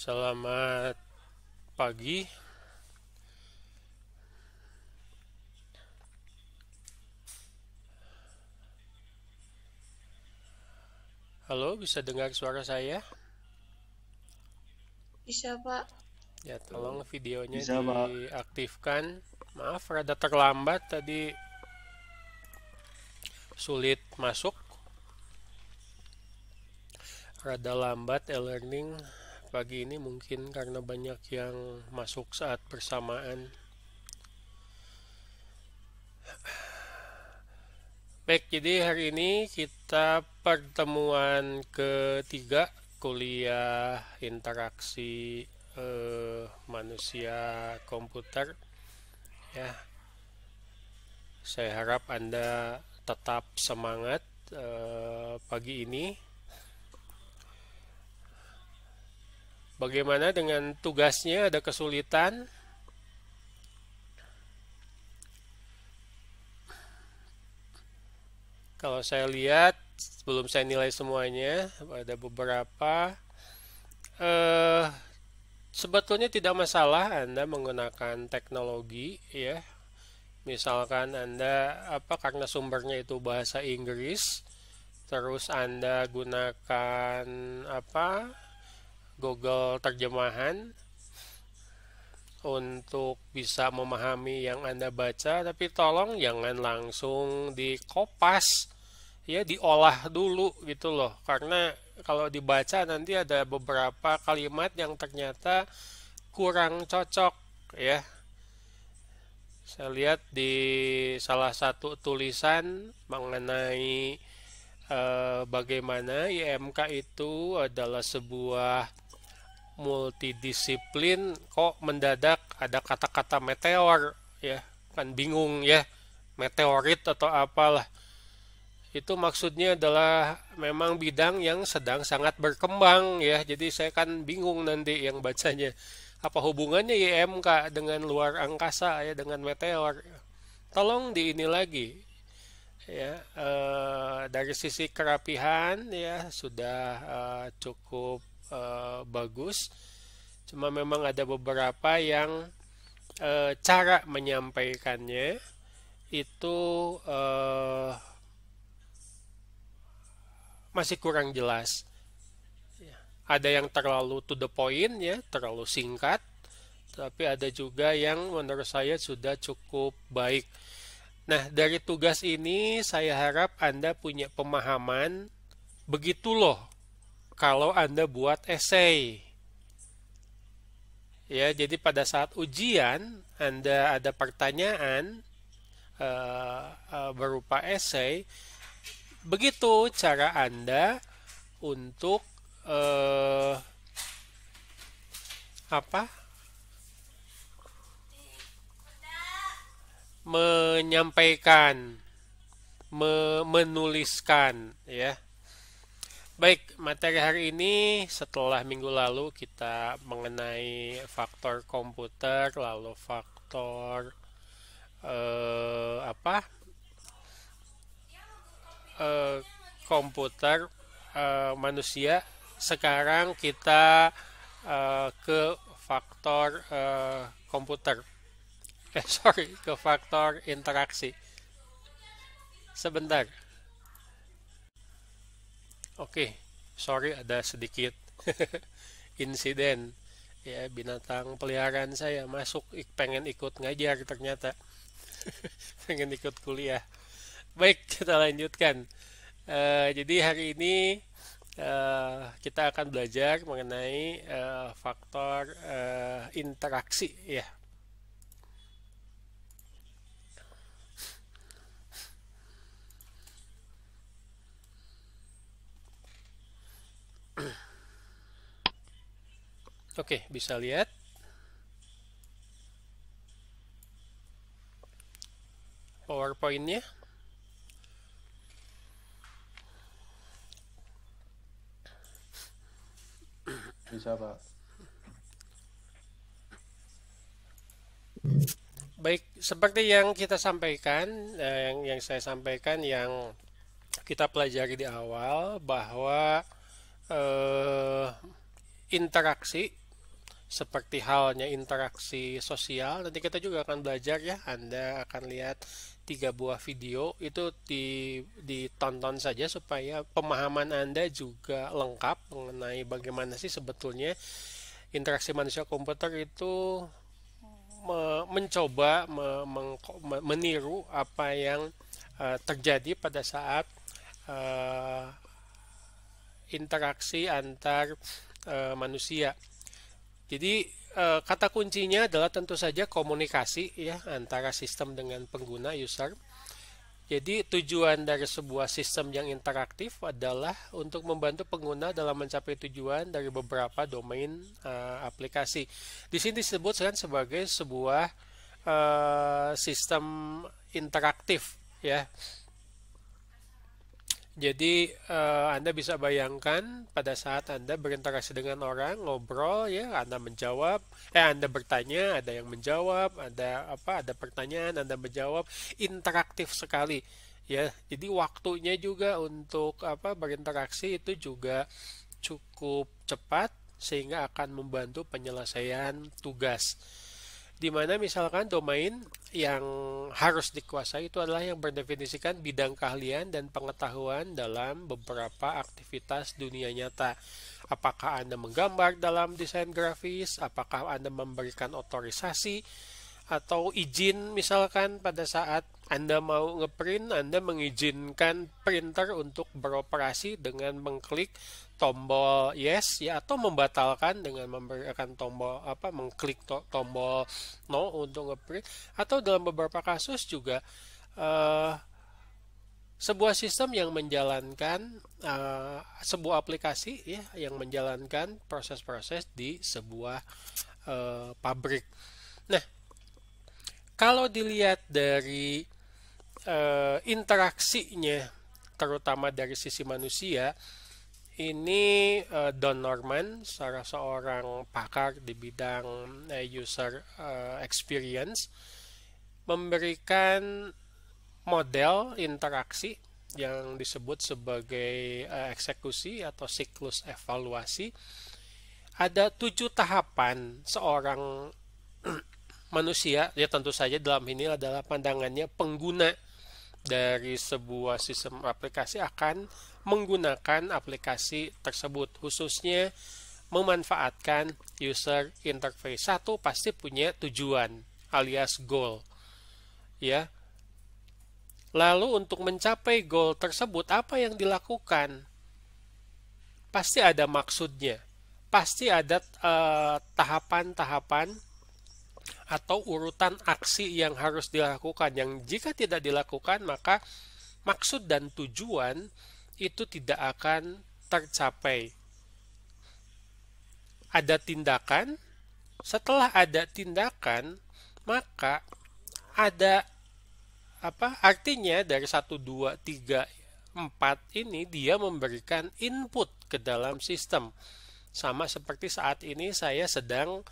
Selamat pagi. Halo, bisa dengar suara saya? Bisa, Pak. Ya, tolong videonya bisa, diaktifkan. Maaf, rada terlambat tadi sulit masuk. Rada lambat e-learning pagi ini mungkin karena banyak yang masuk saat bersamaan. Baik, jadi hari ini kita pertemuan ketiga kuliah interaksi eh, manusia komputer. Ya, saya harap Anda tetap semangat eh, pagi ini Bagaimana dengan tugasnya? Ada kesulitan? Kalau saya lihat, sebelum saya nilai semuanya, ada beberapa. Eh, sebetulnya tidak masalah Anda menggunakan teknologi, ya. Misalkan Anda apa karena sumbernya itu bahasa Inggris, terus Anda gunakan apa? Google terjemahan untuk bisa memahami yang Anda baca, tapi tolong jangan langsung dikopas, ya diolah dulu gitu loh, karena kalau dibaca nanti ada beberapa kalimat yang ternyata kurang cocok ya. Saya lihat di salah satu tulisan mengenai e, bagaimana IMK itu adalah sebuah multidisiplin kok mendadak ada kata-kata meteor ya kan bingung ya meteorit atau apalah itu maksudnya adalah memang bidang yang sedang sangat berkembang ya jadi saya kan bingung nanti yang bacanya apa hubungannya IMK dengan luar angkasa ya dengan meteor tolong di ini lagi ya e, dari sisi kerapihan ya sudah e, cukup Eh, bagus cuma memang ada beberapa yang e, cara menyampaikannya itu e, masih kurang jelas ya, ada yang terlalu to the point ya terlalu singkat tapi ada juga yang menurut saya sudah cukup baik Nah, dari tugas ini saya harap Anda punya pemahaman begitu loh kalau Anda buat esai. Ya, jadi pada saat ujian Anda ada pertanyaan uh, uh, berupa esai, begitu cara Anda untuk uh, apa? menyampaikan, me menuliskan, ya. Baik, materi hari ini setelah minggu lalu kita mengenai faktor komputer, lalu faktor eh, apa? Eh, komputer eh, manusia. Sekarang kita eh, ke faktor eh, komputer. Eh, sorry, ke faktor interaksi. Sebentar. Oke, okay, sorry ada sedikit insiden. Ya, binatang peliharaan saya masuk pengen ikut ngajar ternyata. pengen ikut kuliah. Baik, kita lanjutkan. Uh, jadi hari ini uh, kita akan belajar mengenai uh, faktor uh, interaksi ya, Oke, bisa lihat. PowerPoint-nya. Bisa, Pak. Baik, seperti yang kita sampaikan, eh, yang, yang saya sampaikan, yang kita pelajari di awal, bahwa eh, interaksi seperti halnya interaksi sosial. Nanti kita juga akan belajar ya. Anda akan lihat tiga buah video itu di, ditonton saja supaya pemahaman Anda juga lengkap mengenai bagaimana sih sebetulnya interaksi manusia komputer itu me, mencoba me, meng, meniru apa yang uh, terjadi pada saat uh, interaksi antar Eh, manusia. Jadi eh, kata kuncinya adalah tentu saja komunikasi ya antara sistem dengan pengguna user. Jadi tujuan dari sebuah sistem yang interaktif adalah untuk membantu pengguna dalam mencapai tujuan dari beberapa domain uh, aplikasi. Di sini disebutkan sebagai sebuah uh, sistem interaktif ya. Jadi uh, Anda bisa bayangkan pada saat Anda berinteraksi dengan orang, ngobrol ya, Anda menjawab, eh Anda bertanya, ada yang menjawab, ada apa, ada pertanyaan, Anda menjawab, interaktif sekali ya. Jadi waktunya juga untuk apa berinteraksi itu juga cukup cepat sehingga akan membantu penyelesaian tugas dimana misalkan domain yang harus dikuasai itu adalah yang berdefinisikan bidang keahlian dan pengetahuan dalam beberapa aktivitas dunia nyata. Apakah Anda menggambar dalam desain grafis, apakah Anda memberikan otorisasi atau izin misalkan pada saat Anda mau ngeprint, Anda mengizinkan printer untuk beroperasi dengan mengklik tombol yes ya atau membatalkan dengan memberikan tombol apa mengklik to tombol no untuk ngeprint atau dalam beberapa kasus juga uh, sebuah sistem yang menjalankan uh, sebuah aplikasi ya yang menjalankan proses-proses di sebuah uh, pabrik. Nah, kalau dilihat dari uh, interaksinya terutama dari sisi manusia, ini uh, Don Norman, salah seorang pakar di bidang uh, user uh, experience, memberikan model interaksi yang disebut sebagai uh, eksekusi atau siklus evaluasi. Ada tujuh tahapan seorang manusia, ya tentu saja dalam ini adalah pandangannya pengguna dari sebuah sistem aplikasi akan menggunakan aplikasi tersebut khususnya memanfaatkan user interface satu pasti punya tujuan alias goal ya lalu untuk mencapai goal tersebut apa yang dilakukan pasti ada maksudnya pasti ada eh, tahapan-tahapan uh, atau urutan aksi yang harus dilakukan yang jika tidak dilakukan maka maksud dan tujuan itu tidak akan tercapai. Ada tindakan, setelah ada tindakan maka ada apa artinya dari 1 2 3 4 ini dia memberikan input ke dalam sistem. Sama seperti saat ini saya sedang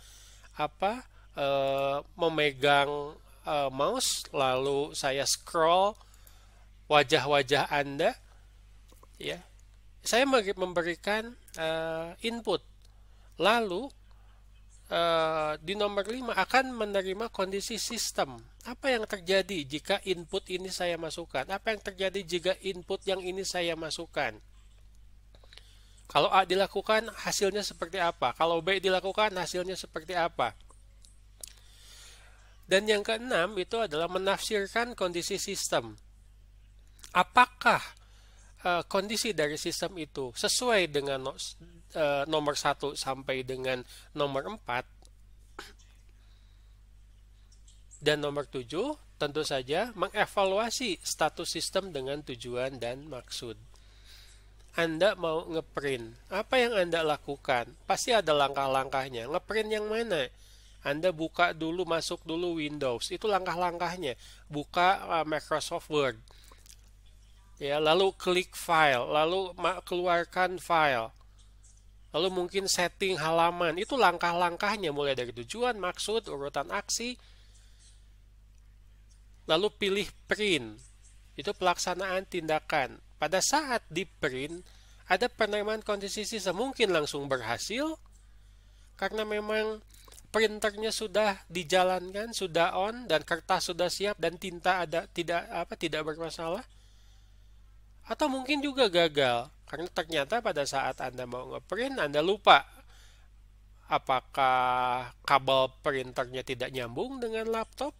apa Eh, memegang uh, mouse lalu saya scroll wajah-wajah Anda ya. Saya memberikan uh, input. Lalu uh, di nomor 5 akan menerima kondisi sistem. Apa yang terjadi jika input ini saya masukkan? Apa yang terjadi jika input yang ini saya masukkan? Kalau A dilakukan, hasilnya seperti apa? Kalau B dilakukan, hasilnya seperti apa? Dan yang keenam itu adalah menafsirkan kondisi sistem. Apakah uh, kondisi dari sistem itu sesuai dengan no, uh, eh, nomor 1 sampai dengan nomor 4 dan nomor 7 tentu saja mengevaluasi status sistem dengan tujuan dan maksud. Anda mau ngeprint, apa yang Anda lakukan? Pasti ada langkah-langkahnya. Ngeprint yang mana? Anda buka dulu, masuk dulu Windows. Itu langkah-langkahnya. Buka uh, Microsoft Word. Ya, lalu klik file, lalu keluarkan file. Lalu mungkin setting halaman. Itu langkah-langkahnya mulai dari tujuan, maksud, urutan aksi. Lalu pilih print. Itu pelaksanaan tindakan. Pada saat di print, ada penerimaan kondisi sisa mungkin langsung berhasil karena memang printernya sudah dijalankan, sudah on dan kertas sudah siap dan tinta ada tidak apa tidak bermasalah. Atau mungkin juga gagal karena ternyata pada saat Anda mau ngeprint Anda lupa apakah kabel printernya tidak nyambung dengan laptop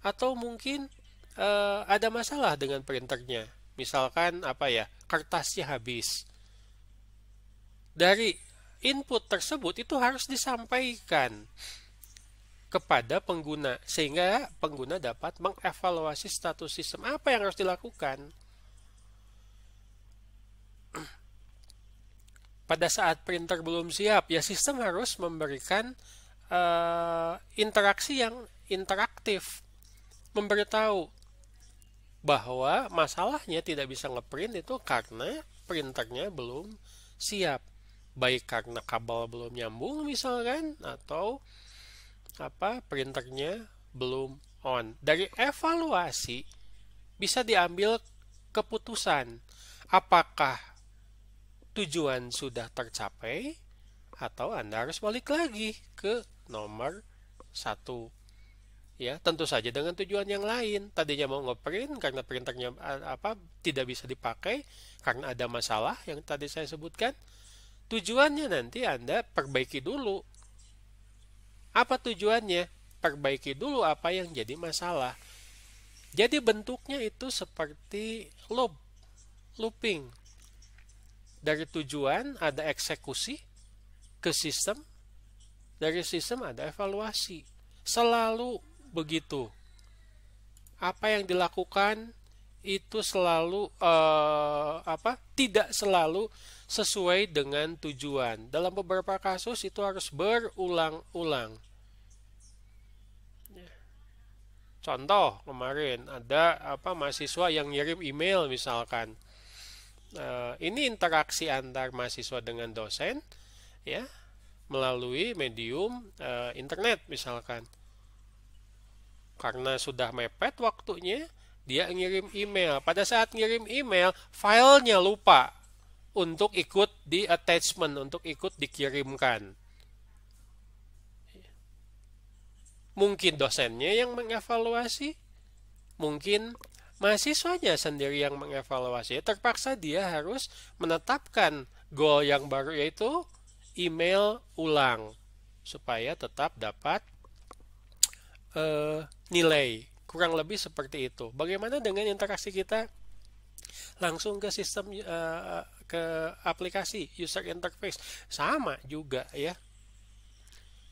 atau mungkin eh, ada masalah dengan printernya. Misalkan apa ya, kertasnya habis. Dari input tersebut itu harus disampaikan kepada pengguna sehingga pengguna dapat mengevaluasi status sistem apa yang harus dilakukan. Pada saat printer belum siap, ya sistem harus memberikan uh, interaksi yang interaktif, memberitahu bahwa masalahnya tidak bisa ngeprint itu karena printernya belum siap baik karena kabel belum nyambung misalkan atau apa printernya belum on. Dari evaluasi bisa diambil keputusan apakah tujuan sudah tercapai atau Anda harus balik lagi ke nomor satu ya tentu saja dengan tujuan yang lain tadinya mau ngeprint karena printernya eh, apa tidak bisa dipakai karena ada masalah yang tadi saya sebutkan Tujuannya nanti Anda perbaiki dulu. Apa tujuannya? Perbaiki dulu apa yang jadi masalah. Jadi bentuknya itu seperti loop, looping. Dari tujuan ada eksekusi ke sistem, dari sistem ada evaluasi. Selalu begitu. Apa yang dilakukan itu selalu eh, apa? Tidak selalu sesuai dengan tujuan. Dalam beberapa kasus itu harus berulang-ulang. Ya. Contoh kemarin ada apa mahasiswa yang ngirim email misalkan. Nah, ini interaksi antar mahasiswa dengan dosen ya melalui medium eh, internet misalkan. Karena sudah mepet waktunya, dia ngirim email. Pada saat ngirim email, filenya lupa untuk ikut di attachment, untuk ikut dikirimkan. Mungkin dosennya yang mengevaluasi, mungkin mahasiswanya sendiri yang mengevaluasi. Terpaksa dia harus menetapkan goal yang baru yaitu email ulang supaya tetap dapat uh, nilai kurang lebih seperti itu. Bagaimana dengan interaksi kita langsung ke sistem uh, ke aplikasi user interface sama juga ya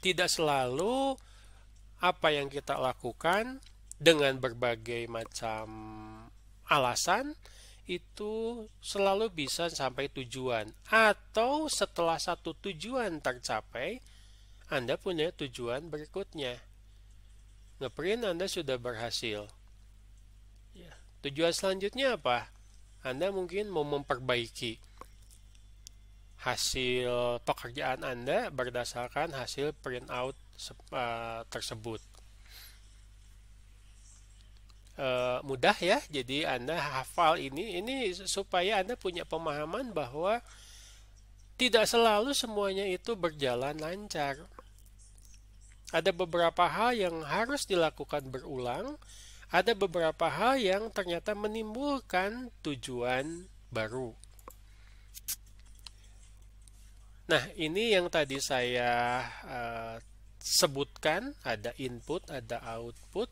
tidak selalu apa yang kita lakukan dengan berbagai macam alasan itu selalu bisa sampai tujuan atau setelah satu tujuan tercapai Anda punya tujuan berikutnya ngeprint Anda sudah berhasil ya, tujuan selanjutnya apa anda mungkin mau memperbaiki hasil pekerjaan Anda berdasarkan hasil printout eh, tersebut. E, mudah ya, jadi Anda hafal ini, ini supaya Anda punya pemahaman bahwa tidak selalu semuanya itu berjalan lancar. Ada beberapa hal yang harus dilakukan berulang, ada beberapa hal yang ternyata menimbulkan tujuan baru. Nah, ini yang tadi saya uh, sebutkan, ada input, ada output.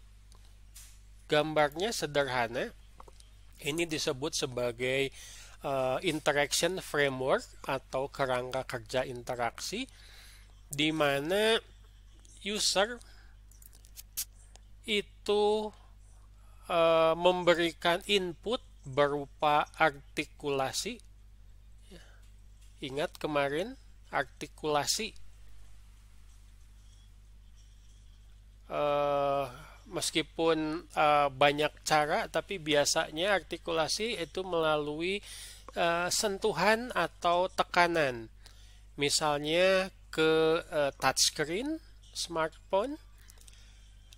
Gambarnya sederhana. Ini disebut sebagai uh, interaction framework atau kerangka kerja interaksi di mana user itu e, memberikan input berupa artikulasi. Ya. Ingat kemarin artikulasi. E, meskipun e, banyak cara, tapi biasanya artikulasi itu melalui e, sentuhan atau tekanan. Misalnya ke e, touchscreen smartphone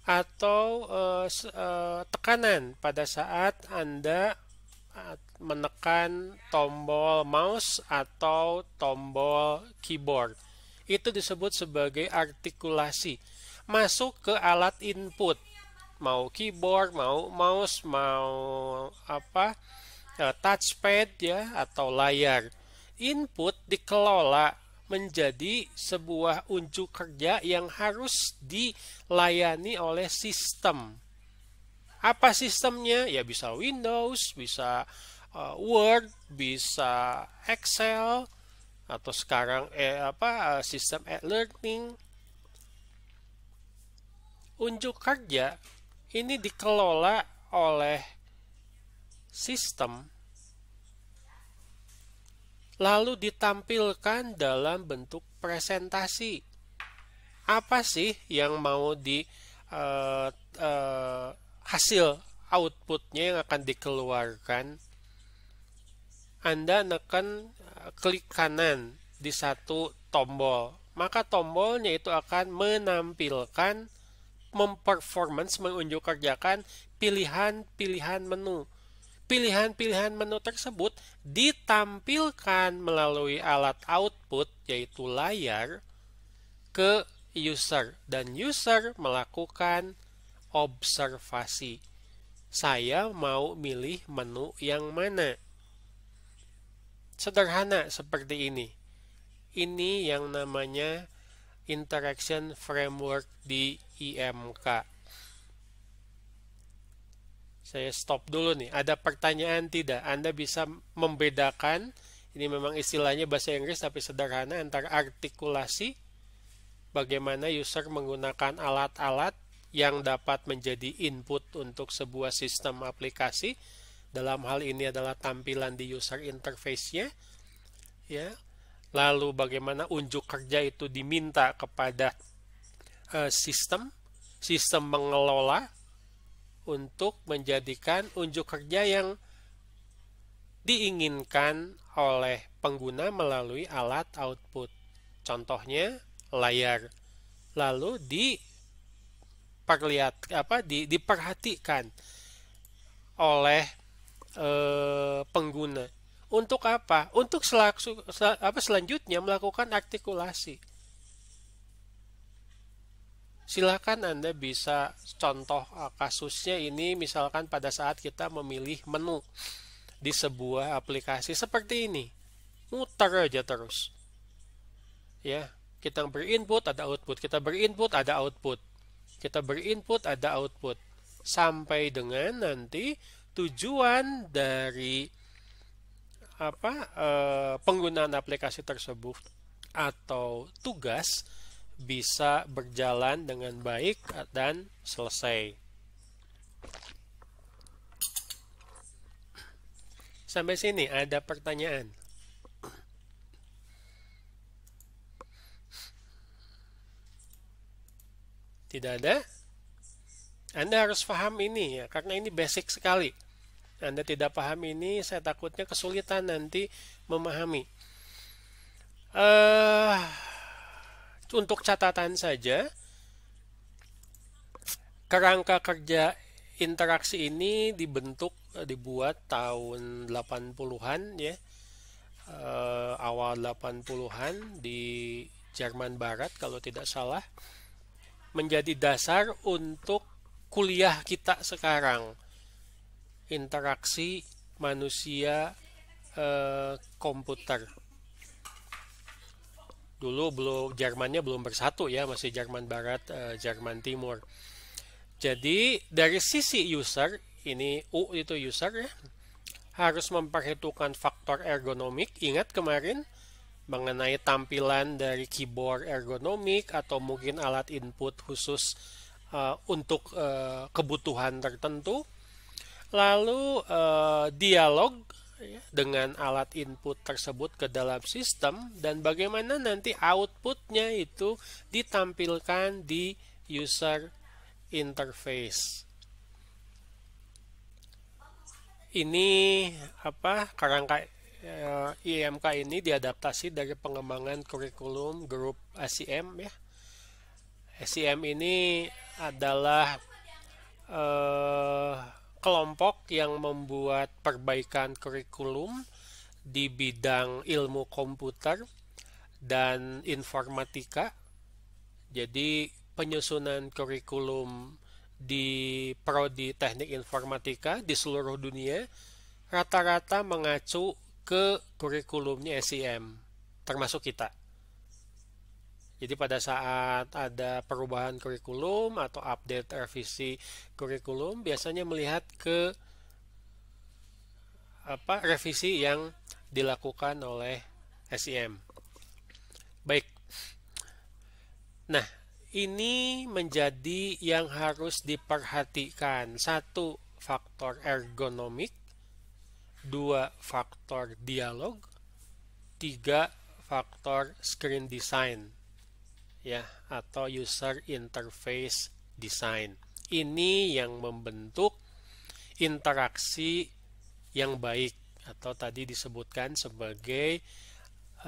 atau uh, uh, tekanan pada saat Anda eh, menekan tombol mouse atau tombol keyboard. Itu disebut sebagai artikulasi. Masuk ke alat input, mau keyboard, mau mouse, mau apa? touchpad ya atau layar. Input dikelola menjadi sebuah unjuk kerja yang harus dilayani oleh sistem. Apa sistemnya? Ya bisa Windows, bisa eh, Word, bisa Excel atau sekarang eh apa eh, sistem e-learning. Unjuk kerja ini dikelola oleh sistem lalu ditampilkan dalam bentuk presentasi. Apa sih yang mau di uh, uh, hasil outputnya yang akan dikeluarkan? Anda akan eh, klik kanan di satu tombol, maka tombolnya itu akan menampilkan memperformance menunjuk kerjakan pilihan-pilihan menu pilihan-pilihan menu tersebut ditampilkan melalui alat output yaitu layar ke user dan user melakukan observasi. Saya mau milih menu yang mana? Sederhana seperti ini. Ini yang namanya interaction framework di IMK. Saya stop dulu nih. Ada pertanyaan tidak? Anda bisa membedakan ini memang istilahnya bahasa Inggris tapi sederhana antara artikulasi bagaimana user menggunakan alat-alat yang dapat menjadi input untuk sebuah sistem aplikasi. Dalam hal ini adalah tampilan di user interface-nya. Ya. Lalu bagaimana unjuk kerja itu diminta kepada uh, sistem, sistem mengelola untuk menjadikan unjuk kerja yang diinginkan oleh pengguna melalui alat output. Contohnya layar. Lalu di apa di, diperhatikan oleh e, pengguna. Untuk apa? Untuk selaku, sel, apa selanjutnya melakukan artikulasi. Silakan Anda bisa contoh eh, kasusnya ini misalkan pada saat kita memilih menu di sebuah aplikasi seperti ini. Muter aja terus. Ya, kita berinput ada output, kita berinput ada output. Kita berinput ada output sampai dengan nanti tujuan dari apa eh, penggunaan aplikasi tersebut atau tugas bisa berjalan dengan baik dan selesai. Sampai sini ada pertanyaan. Tidak ada? Anda harus paham ini ya, karena ini basic sekali. Anda tidak paham ini, saya takutnya kesulitan nanti memahami. uh, untuk catatan saja, kerangka kerja interaksi ini dibentuk dibuat tahun 80-an ya. Eh, awal 80-an di Jerman Barat kalau tidak salah menjadi dasar untuk kuliah kita sekarang. Interaksi manusia eh, komputer dulu belum Jermannya belum bersatu ya masih Jerman Barat e, Jerman Timur jadi dari sisi user ini U itu user ya harus memperhitungkan faktor ergonomik ingat kemarin mengenai tampilan dari keyboard ergonomik atau mungkin alat input khusus uh, untuk uh, kebutuhan tertentu lalu uh, dialog Iya. dengan alat input tersebut ke dalam sistem dan bagaimana nanti outputnya itu ditampilkan di user interface. Ini apa kerangka eh, IMK ini diadaptasi dari pengembangan kurikulum grup SIM ya. SIM ini adalah eh, kelompok yang membuat perbaikan kurikulum di bidang ilmu komputer dan informatika. Jadi penyusunan kurikulum di prodi teknik informatika di seluruh dunia rata-rata mengacu ke kurikulumnya SIM, termasuk kita. Jadi pada saat ada perubahan kurikulum atau update revisi kurikulum biasanya melihat ke apa revisi yang dilakukan oleh SIM. Baik. Nah, ini menjadi yang harus diperhatikan. Satu, faktor ergonomik. Dua, faktor dialog. Tiga, faktor screen design ya atau user interface design. Ini yang membentuk interaksi yang baik atau tadi disebutkan sebagai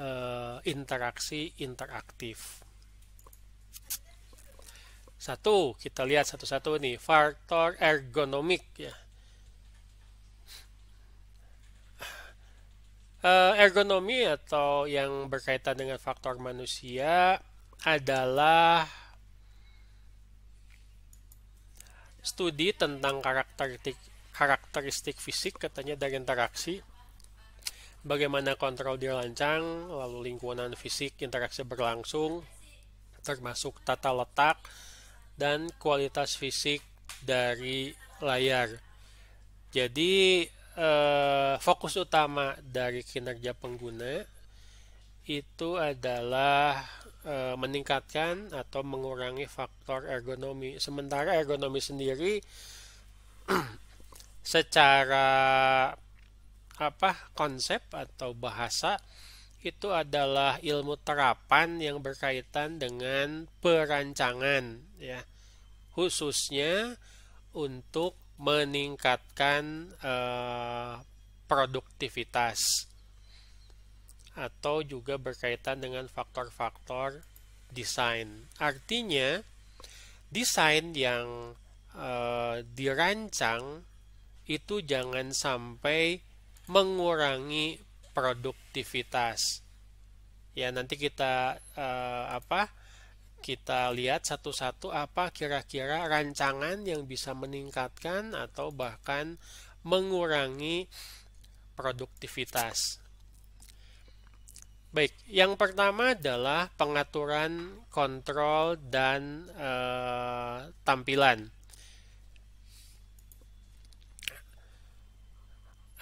uh, interaksi interaktif. Satu, kita lihat satu-satu nih, faktor ergonomik ya. Eh, ergonomi atau yang berkaitan dengan faktor manusia adalah studi tentang karakteristik karakteristik fisik katanya dari interaksi bagaimana kontrol dirancang lalu lingkungan fisik interaksi berlangsung termasuk tata letak dan kualitas fisik dari layar jadi eh, fokus utama dari kinerja pengguna itu adalah e, meningkatkan atau mengurangi faktor ergonomi. Sementara ergonomi sendiri secara apa konsep atau bahasa itu adalah ilmu terapan yang berkaitan dengan perancangan ya khususnya untuk meningkatkan e, produktivitas atau juga berkaitan dengan faktor-faktor desain. Artinya, desain yang uh, dirancang itu jangan sampai mengurangi produktivitas. Ya, nanti kita uh, apa? Kita lihat satu-satu apa kira-kira rancangan yang bisa meningkatkan atau bahkan mengurangi produktivitas. Baik, yang pertama adalah pengaturan kontrol dan e, tampilan.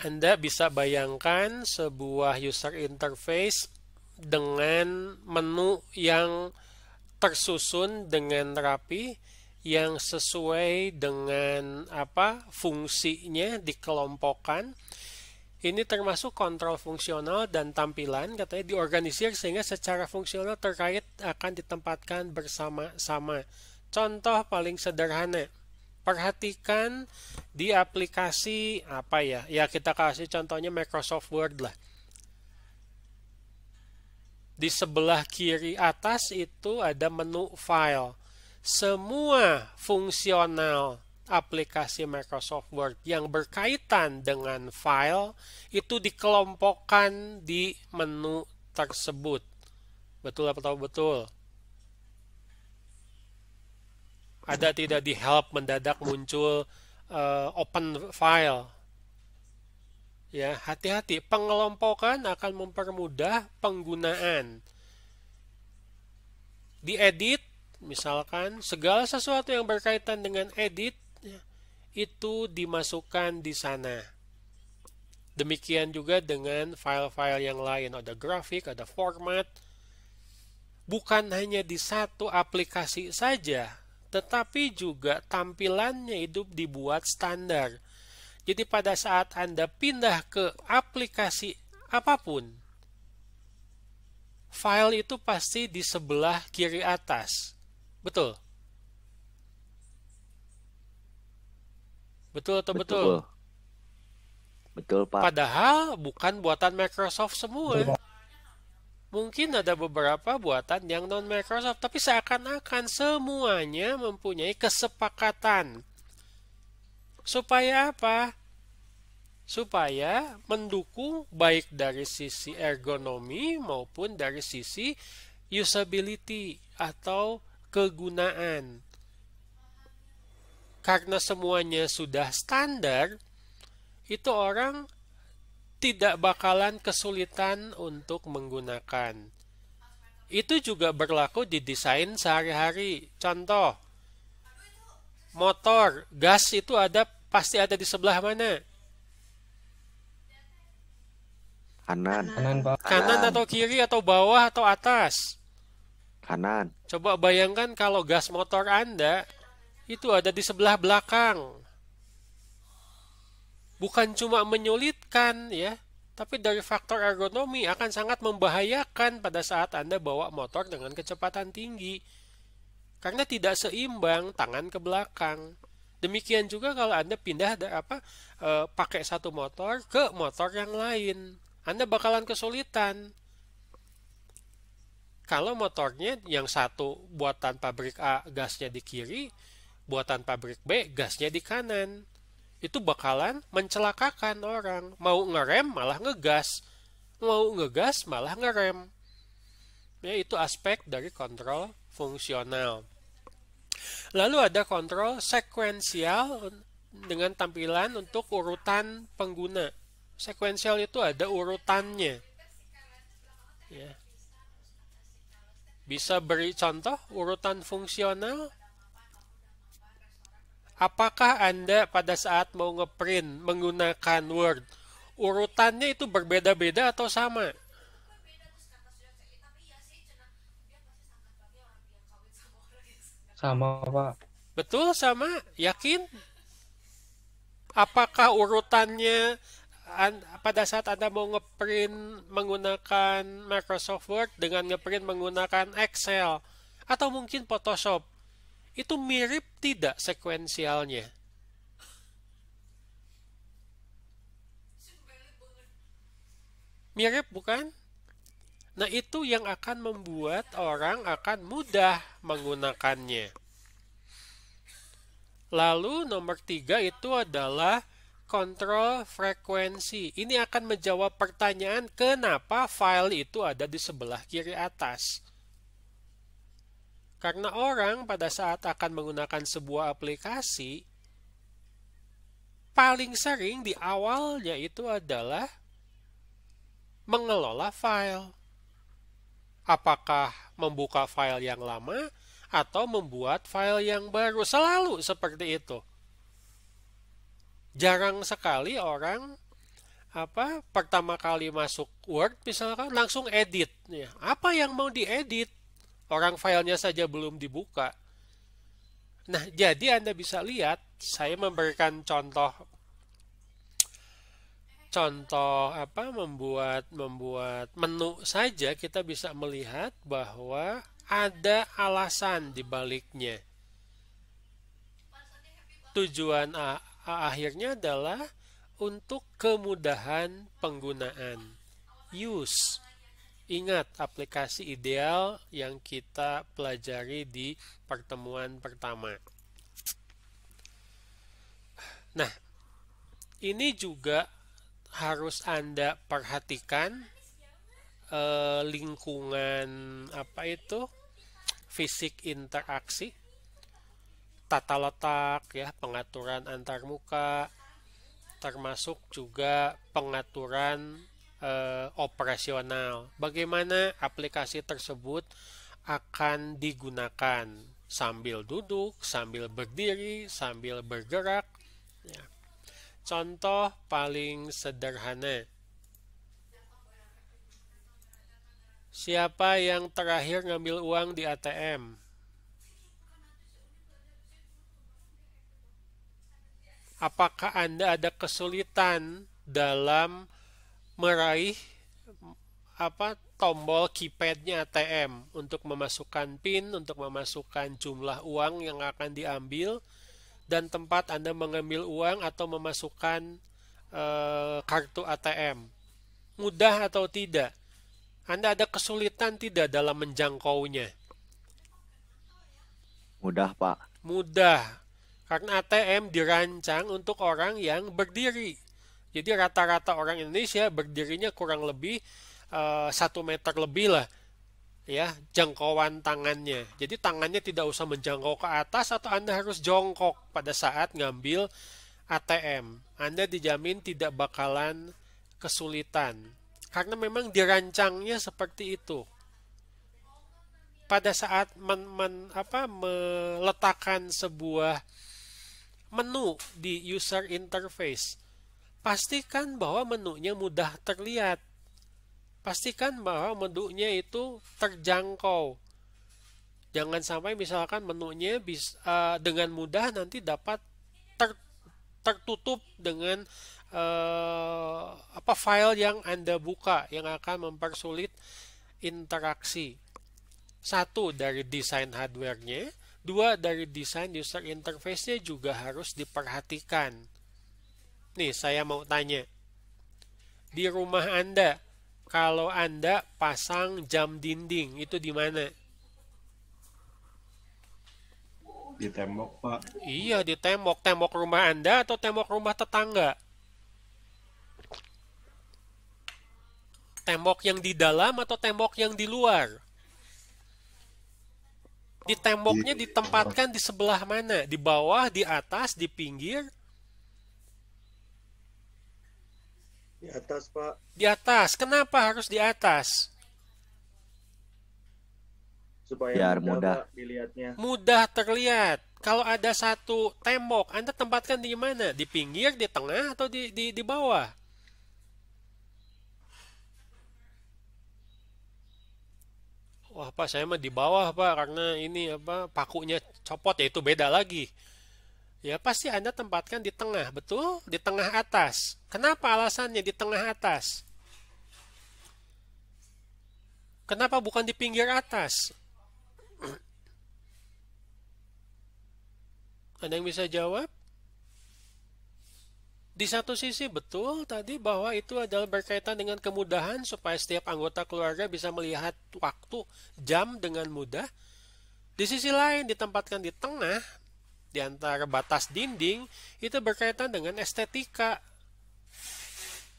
Anda bisa bayangkan sebuah user interface dengan menu yang tersusun dengan rapi yang sesuai dengan apa fungsinya dikelompokkan ini termasuk kontrol fungsional dan tampilan katanya diorganisir sehingga secara fungsional terkait akan ditempatkan bersama-sama. Contoh paling sederhana. Perhatikan di aplikasi apa ya? Ya kita kasih contohnya Microsoft Word lah. Di sebelah kiri atas itu ada menu file. Semua fungsional aplikasi Microsoft Word yang berkaitan dengan file itu dikelompokkan di menu tersebut. Betul atau betul? Ada tidak di help mendadak muncul uh, open file. Ya, hati-hati. Pengelompokan akan mempermudah penggunaan. Di edit misalkan segala sesuatu yang berkaitan dengan edit itu dimasukkan di sana. Demikian juga dengan file-file yang lain, ada grafik, ada format. Bukan hanya di satu aplikasi saja, tetapi juga tampilannya itu dibuat standar. Jadi pada saat Anda pindah ke aplikasi apapun, file itu pasti di sebelah kiri atas. Betul. Betul atau betul? Betul, betul Pak. Padahal bukan buatan Microsoft semua. Betul, Mungkin ada beberapa buatan yang non Microsoft, tapi seakan-akan semuanya mempunyai kesepakatan. Supaya apa? Supaya mendukung baik dari sisi ergonomi maupun dari sisi usability atau kegunaan karena semuanya sudah standar, itu orang tidak bakalan kesulitan untuk menggunakan. Itu juga berlaku di desain sehari-hari. Contoh, motor, gas itu ada pasti ada di sebelah mana? Kanan. Kanan, Kanan atau kiri atau bawah atau atas? Kanan. Coba bayangkan kalau gas motor Anda itu ada di sebelah belakang. Bukan cuma menyulitkan ya, tapi dari faktor ergonomi akan sangat membahayakan pada saat Anda bawa motor dengan kecepatan tinggi. Karena tidak seimbang tangan ke belakang. Demikian juga kalau Anda pindah dari apa e, pakai satu motor ke motor yang lain, Anda bakalan kesulitan. Kalau motornya yang satu buatan pabrik A gasnya di kiri, buatan pabrik B gasnya di kanan. Itu bakalan mencelakakan orang. Mau ngerem malah ngegas. Mau ngegas malah ngerem. Ya, itu aspek dari kontrol fungsional. Lalu ada kontrol sekuensial dengan tampilan untuk urutan pengguna. Sekuensial itu ada urutannya. Ya. Bisa beri contoh urutan fungsional apakah Anda pada saat mau ngeprint menggunakan Word, urutannya itu berbeda-beda atau sama? Sama, Pak. Betul, sama. Yakin? Apakah urutannya an, pada saat Anda mau ngeprint menggunakan Microsoft Word dengan ngeprint menggunakan Excel atau mungkin Photoshop? itu mirip tidak sekuensialnya? Mirip bukan? Nah itu yang akan membuat orang akan mudah menggunakannya. Lalu nomor tiga itu adalah kontrol frekuensi. Ini akan menjawab pertanyaan kenapa file itu ada di sebelah kiri atas. Karena orang pada saat akan menggunakan sebuah aplikasi, paling sering di awalnya itu adalah mengelola file. Apakah membuka file yang lama atau membuat file yang baru? Selalu seperti itu. Jarang sekali orang apa pertama kali masuk Word misalkan langsung edit ya. Apa yang mau diedit? Orang filenya saja belum dibuka. Nah, jadi Anda bisa lihat, saya memberikan contoh contoh apa membuat membuat menu saja kita bisa melihat bahwa ada alasan di baliknya. Tujuan akhirnya adalah untuk kemudahan penggunaan. Use Ingat aplikasi ideal yang kita pelajari di pertemuan pertama. Nah, ini juga harus Anda perhatikan eh, lingkungan apa itu fisik interaksi, tata letak ya, pengaturan antarmuka, termasuk juga pengaturan eh, operasional. Bagaimana aplikasi tersebut akan digunakan sambil duduk, sambil berdiri, sambil bergerak. Ya. Contoh paling sederhana. Siapa yang terakhir ngambil uang di ATM? Apakah Anda ada kesulitan dalam meraih apa tombol keypadnya ATM untuk memasukkan PIN, untuk memasukkan jumlah uang yang akan diambil dan tempat Anda mengambil uang atau memasukkan e, kartu ATM. Mudah atau tidak? Anda ada kesulitan tidak dalam menjangkaunya? Mudah, Pak. Mudah. Karena ATM dirancang untuk orang yang berdiri, jadi rata-rata orang Indonesia berdirinya kurang lebih eh, satu uh, meter lebih lah ya jangkauan tangannya. Jadi tangannya tidak usah menjangkau ke atas atau Anda harus jongkok pada saat ngambil ATM. Anda dijamin tidak bakalan kesulitan karena memang dirancangnya seperti itu. Pada saat men, men, apa, meletakkan sebuah menu di user interface, pastikan bahwa menunya mudah terlihat. Pastikan bahwa menunya itu terjangkau. Jangan sampai misalkan menunya bisa, uh, eh, dengan mudah nanti dapat ter, tertutup dengan uh, apa file yang Anda buka yang akan mempersulit interaksi. Satu dari desain hardware-nya, dua dari desain user interface-nya juga harus diperhatikan Nih, saya mau tanya. Di rumah Anda, kalau Anda pasang jam dinding, itu di mana? Di tembok, Pak. Iya, di tembok. Tembok rumah Anda atau tembok rumah tetangga? Tembok yang di dalam atau tembok yang di luar? Di temboknya ditempatkan di sebelah mana? Di bawah, di atas, di pinggir, Di atas, Pak. Di atas. Kenapa harus di atas? Supaya Biar mudah, mudah. dilihatnya. Mudah terlihat. Kalau ada satu tembok, Anda tempatkan di mana? Di pinggir, di tengah, atau di di, di bawah? Wah, Pak, saya mah di bawah, Pak, karena ini apa pakunya copot ya itu beda lagi ya pasti Anda tempatkan di tengah, betul? Di tengah atas. Kenapa alasannya di tengah atas? Kenapa bukan di pinggir atas? Ada yang bisa jawab? Di satu sisi betul tadi bahwa itu adalah berkaitan dengan kemudahan supaya setiap anggota keluarga bisa melihat waktu jam dengan mudah. Di sisi lain ditempatkan di tengah di antara batas dinding itu berkaitan dengan estetika.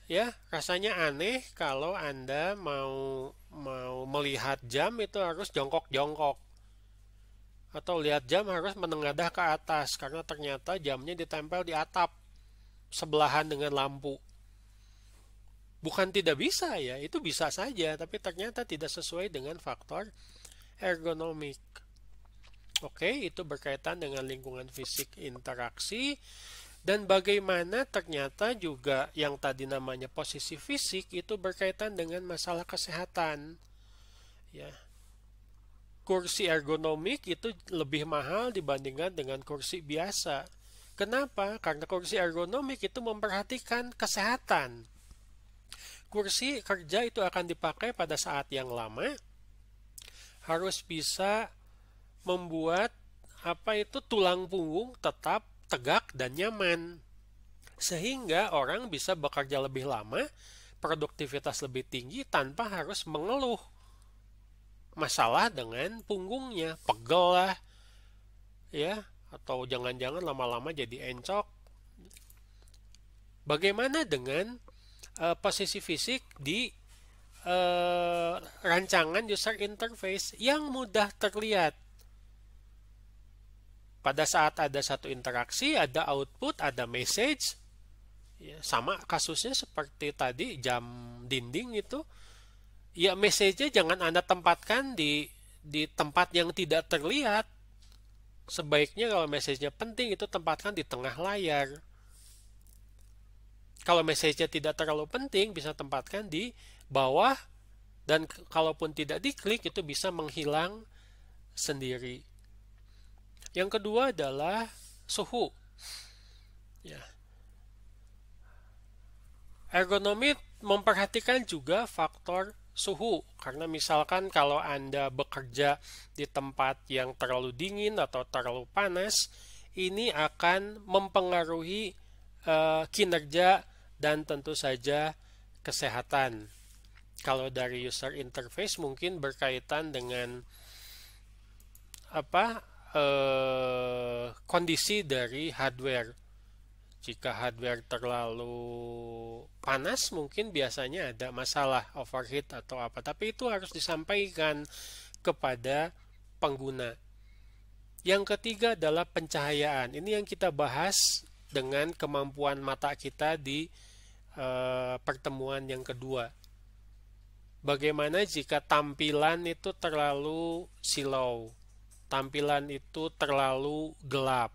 Ya, rasanya aneh kalau Anda mau mau melihat jam itu harus jongkok-jongkok. Atau lihat jam harus menengadah ke atas karena ternyata jamnya ditempel di atap sebelahan dengan lampu. Bukan tidak bisa ya, itu bisa saja, tapi ternyata tidak sesuai dengan faktor ergonomik. Oke, okay, itu berkaitan dengan lingkungan fisik interaksi dan bagaimana ternyata juga yang tadi namanya posisi fisik itu berkaitan dengan masalah kesehatan. Ya. Kursi ergonomik itu lebih mahal dibandingkan dengan kursi biasa. Kenapa? Karena kursi ergonomik itu memperhatikan kesehatan. Kursi kerja itu akan dipakai pada saat yang lama harus bisa membuat apa itu tulang punggung tetap tegak dan nyaman. Sehingga orang bisa bekerja lebih lama, produktivitas lebih tinggi tanpa harus mengeluh masalah dengan punggungnya, pegel lah, ya, atau jangan-jangan lama-lama jadi encok. Bagaimana dengan uh, posisi fisik di uh, rancangan user interface yang mudah terlihat? Pada saat ada satu interaksi, ada output, ada message. Ya, sama kasusnya seperti tadi jam dinding itu. Ya message-nya jangan Anda tempatkan di di tempat yang tidak terlihat. Sebaiknya kalau message-nya penting itu tempatkan di tengah layar. Kalau message-nya tidak terlalu penting bisa tempatkan di bawah dan kalaupun tidak diklik itu bisa menghilang sendiri. Yang kedua adalah suhu. Ya. Ergonomi memperhatikan juga faktor suhu karena misalkan kalau Anda bekerja di tempat yang terlalu dingin atau terlalu panas, ini akan mempengaruhi e, kinerja dan tentu saja kesehatan. Kalau dari user interface mungkin berkaitan dengan apa eh, kondisi dari hardware. Jika hardware terlalu panas mungkin biasanya ada masalah overheat atau apa, tapi itu harus disampaikan kepada pengguna. Yang ketiga adalah pencahayaan. Ini yang kita bahas dengan kemampuan mata kita di e, pertemuan yang kedua bagaimana jika tampilan itu terlalu silau tampilan itu terlalu gelap.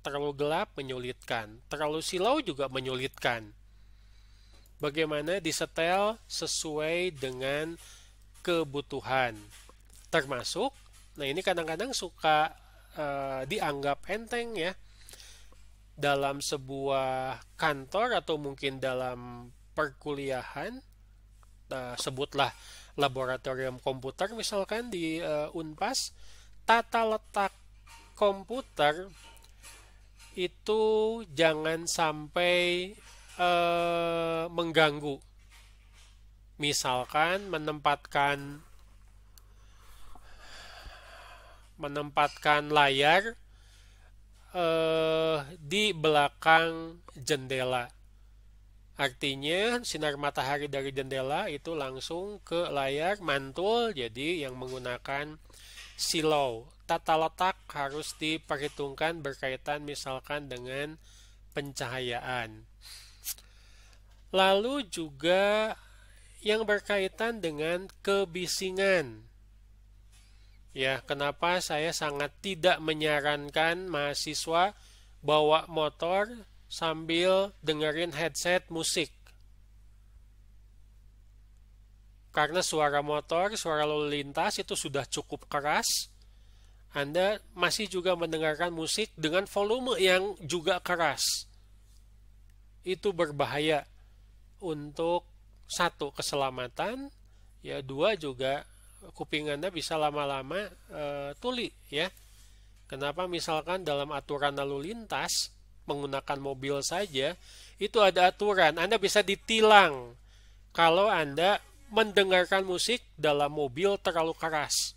Terlalu gelap menyulitkan, terlalu silau juga menyulitkan. Bagaimana disetel sesuai dengan kebutuhan. Termasuk, nah ini kadang-kadang suka uh, dianggap enteng ya dalam sebuah kantor atau mungkin dalam perkuliahan uh, sebutlah laboratorium komputer misalkan di uh, Unpas tata letak komputer itu jangan sampai eh, mengganggu. Misalkan menempatkan menempatkan layar eh, di belakang jendela. Artinya sinar matahari dari jendela itu langsung ke layar mantul jadi yang menggunakan silau, Tata letak harus diperhitungkan berkaitan misalkan dengan pencahayaan. Lalu juga yang berkaitan dengan kebisingan. Ya, kenapa saya sangat tidak menyarankan mahasiswa bawa motor sambil dengerin headset musik. Karena suara motor, suara lalu lintas itu sudah cukup keras. Anda masih juga mendengarkan musik dengan volume yang juga keras. Itu berbahaya untuk satu keselamatan, ya dua juga kuping Anda bisa lama-lama e, tuli ya. Kenapa misalkan dalam aturan lalu lintas menggunakan mobil saja itu ada aturan Anda bisa ditilang kalau Anda mendengarkan musik dalam mobil terlalu keras.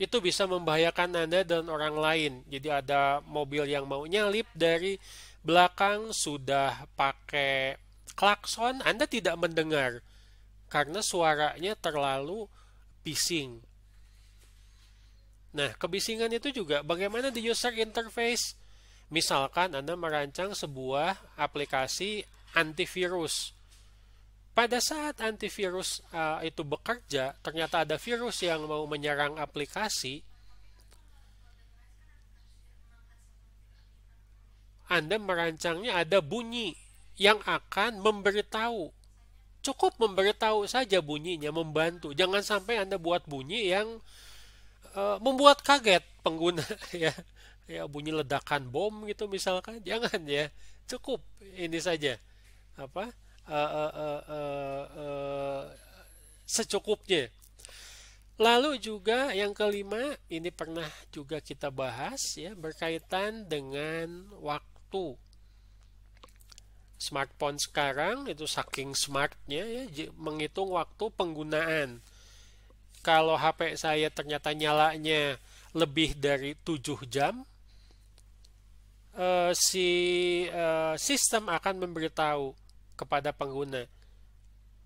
Itu bisa membahayakan Anda dan orang lain. Jadi ada mobil yang mau nyalip dari belakang sudah pakai klakson, Anda tidak mendengar karena suaranya terlalu bising. Nah, kebisingan itu juga bagaimana di user interface. Misalkan Anda merancang sebuah aplikasi antivirus pada saat antivirus uh, itu bekerja, ternyata ada virus yang mau menyerang aplikasi, Anda merancangnya ada bunyi yang akan memberitahu. Cukup memberitahu saja bunyinya, membantu. Jangan sampai Anda buat bunyi yang uh, membuat kaget pengguna ya. Ya bunyi ledakan bom gitu misalkan, jangan ya. Cukup ini saja. Apa? uh, uh, uh, uh, secukupnya. Lalu juga yang kelima ini pernah juga kita bahas ya berkaitan dengan waktu. Smartphone sekarang itu saking smartnya ya menghitung waktu penggunaan. Kalau HP saya ternyata nyalanya lebih dari 7 jam si sistem akan memberitahu kepada pengguna.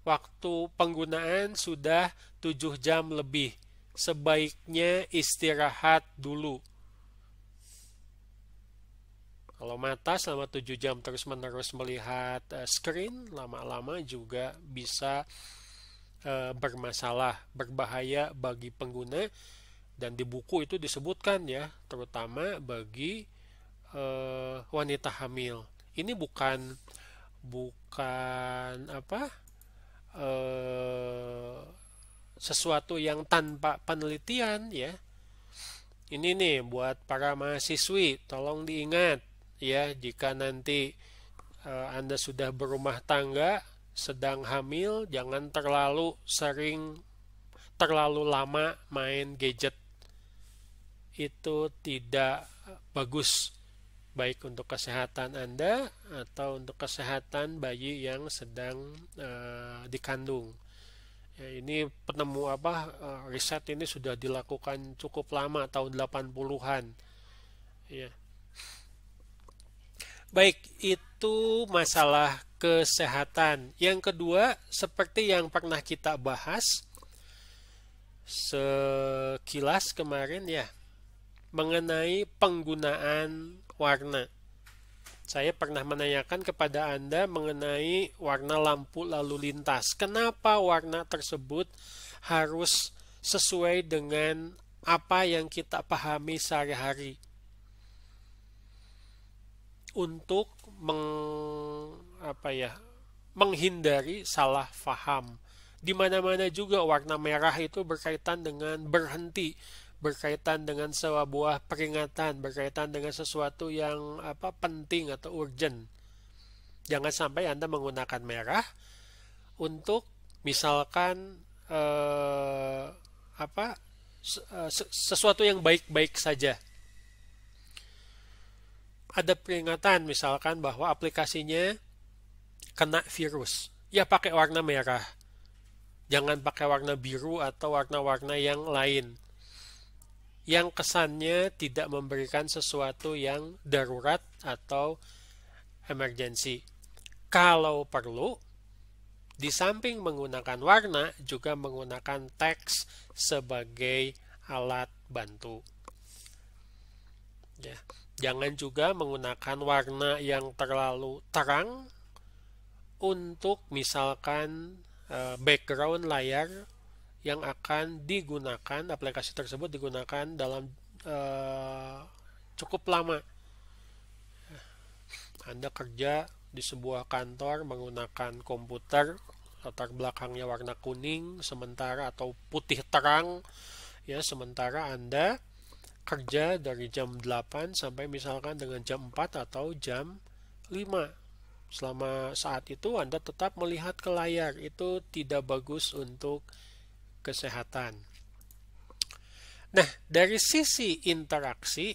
Waktu penggunaan sudah 7 jam lebih. Sebaiknya istirahat dulu. Kalau mata selama 7 jam terus-menerus melihat eh, screen, lama-lama juga bisa eh, bermasalah, berbahaya bagi pengguna dan di buku itu disebutkan ya, terutama bagi eh, wanita hamil. Ini bukan bukan apa eh, sesuatu yang tanpa penelitian ya ini nih buat para mahasiswi tolong diingat ya jika nanti eh, anda sudah berumah tangga sedang hamil jangan terlalu sering terlalu lama main gadget itu tidak bagus baik untuk kesehatan Anda atau untuk kesehatan bayi yang sedang uh, dikandung. Ya, ini penemu apa uh, riset ini sudah dilakukan cukup lama tahun 80-an. Ya. Baik, itu masalah kesehatan. Yang kedua, seperti yang pernah kita bahas sekilas kemarin ya, mengenai penggunaan warna. Saya pernah menanyakan kepada Anda mengenai warna lampu lalu lintas. Kenapa warna tersebut harus sesuai dengan apa yang kita pahami sehari-hari? Untuk meng, apa ya, menghindari salah faham. Di mana-mana juga warna merah itu berkaitan dengan berhenti berkaitan dengan sebuah peringatan, berkaitan dengan sesuatu yang apa penting atau urgent. Jangan sampai Anda menggunakan merah untuk misalkan eh, apa eh, sesuatu yang baik-baik saja. Ada peringatan misalkan bahwa aplikasinya kena virus. Ya pakai warna merah. Jangan pakai warna biru atau warna-warna yang lain yang kesannya tidak memberikan sesuatu yang darurat atau emergensi. Kalau perlu, di samping menggunakan warna, juga menggunakan teks sebagai alat bantu. Ya. Jangan juga menggunakan warna yang terlalu terang untuk misalkan eh, background layar yang akan digunakan aplikasi tersebut digunakan dalam uh, cukup lama. Anda kerja di sebuah kantor menggunakan komputer latar belakangnya warna kuning sementara atau putih terang ya sementara Anda kerja dari jam 8 sampai misalkan dengan jam 4 atau jam 5. Selama saat itu Anda tetap melihat ke layar. Itu tidak bagus untuk kesehatan. Nah, dari sisi interaksi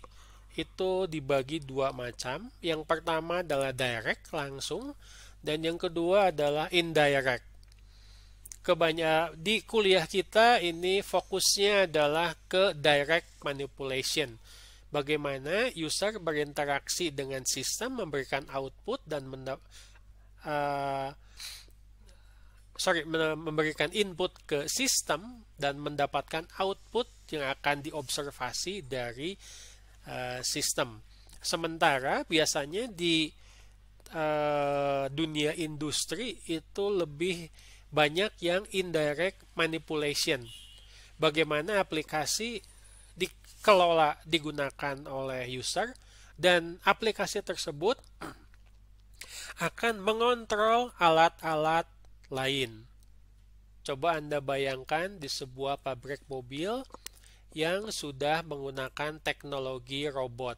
itu dibagi dua macam. Yang pertama adalah direct langsung dan yang kedua adalah indirect. Kebanyak di kuliah kita ini fokusnya adalah ke direct manipulation. Bagaimana user berinteraksi dengan sistem memberikan output dan mendapatkan. uh, eh, sorry memberikan input ke sistem dan mendapatkan output yang akan diobservasi dari uh, sistem. Sementara biasanya di uh, dunia industri itu lebih banyak yang indirect manipulation. Bagaimana aplikasi dikelola digunakan oleh user dan aplikasi tersebut akan mengontrol alat-alat lain. Coba Anda bayangkan di sebuah pabrik mobil yang sudah menggunakan teknologi robot.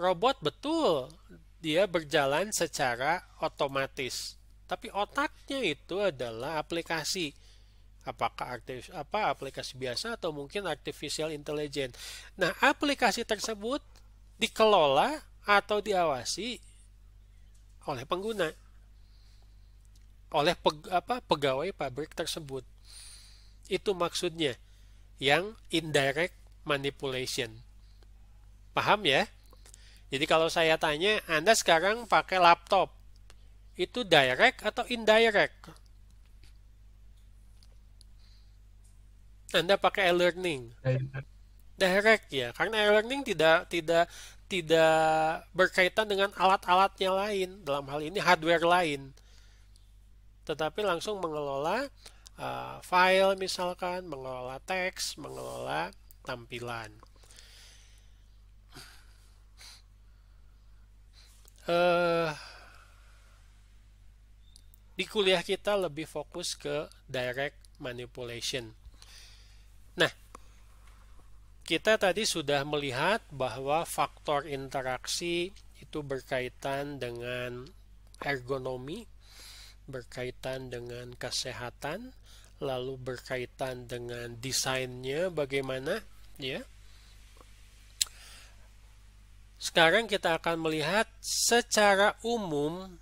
Robot betul, dia berjalan secara otomatis. Tapi otaknya itu adalah aplikasi apakah artif, apa aplikasi biasa atau mungkin artificial intelligence. Nah, aplikasi tersebut dikelola atau diawasi oleh pengguna oleh pe, apa pegawai pabrik tersebut. Itu maksudnya yang indirect manipulation. Paham ya? Jadi kalau saya tanya, Anda sekarang pakai laptop. Itu direct atau indirect? Anda pakai e-learning. Direct ya, karena e-learning tidak tidak tidak berkaitan dengan alat-alatnya lain, dalam hal ini hardware lain tetapi langsung mengelola uh, file misalkan, mengelola teks, mengelola tampilan. Uh, di kuliah kita lebih fokus ke direct manipulation. Nah, kita tadi sudah melihat bahwa faktor interaksi itu berkaitan dengan ergonomi berkaitan dengan kesehatan, lalu berkaitan dengan desainnya bagaimana, ya. Sekarang kita akan melihat secara umum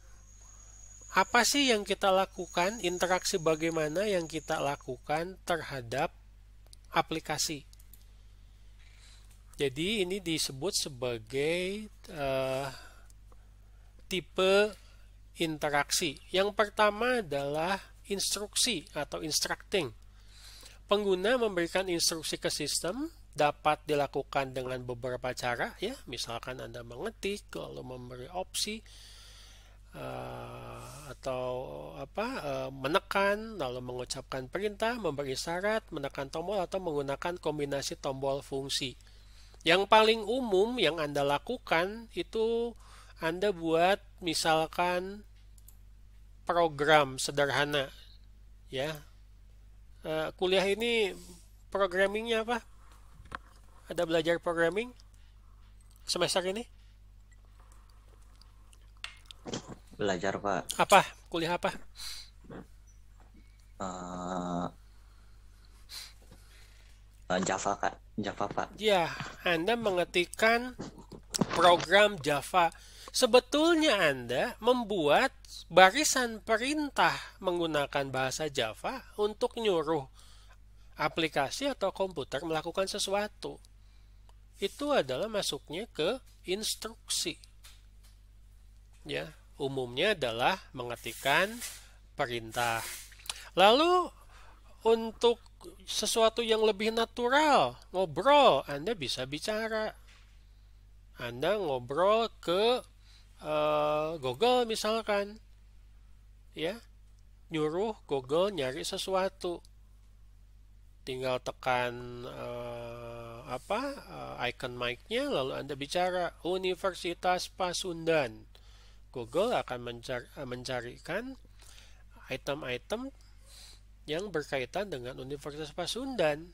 apa sih yang kita lakukan, interaksi bagaimana yang kita lakukan terhadap aplikasi. Jadi ini disebut sebagai uh, tipe interaksi. Yang pertama adalah instruksi atau instructing. Pengguna memberikan instruksi ke sistem dapat dilakukan dengan beberapa cara ya, misalkan Anda mengetik lalu memberi opsi eh, atau apa eh, menekan lalu mengucapkan perintah, memberi syarat, menekan tombol atau menggunakan kombinasi tombol fungsi. Yang paling umum yang Anda lakukan itu Anda buat misalkan program sederhana ya uh, kuliah ini programmingnya apa ada belajar programming semester ini belajar pak apa kuliah apa uh, Java kak Java pak ya anda mengetikkan program Java sebetulnya Anda membuat barisan perintah menggunakan bahasa Java untuk nyuruh aplikasi atau komputer melakukan sesuatu. Itu adalah masuknya ke instruksi. Ya, umumnya adalah mengetikkan perintah. Lalu untuk sesuatu yang lebih natural, ngobrol, Anda bisa bicara. Anda ngobrol ke Eh, Google misalkan ya nyuruh Google nyari sesuatu tinggal tekan uh, apa uh, icon mic-nya lalu Anda bicara Universitas Pasundan. Google akan mencari, mencarikan item-item yang berkaitan dengan Universitas Pasundan.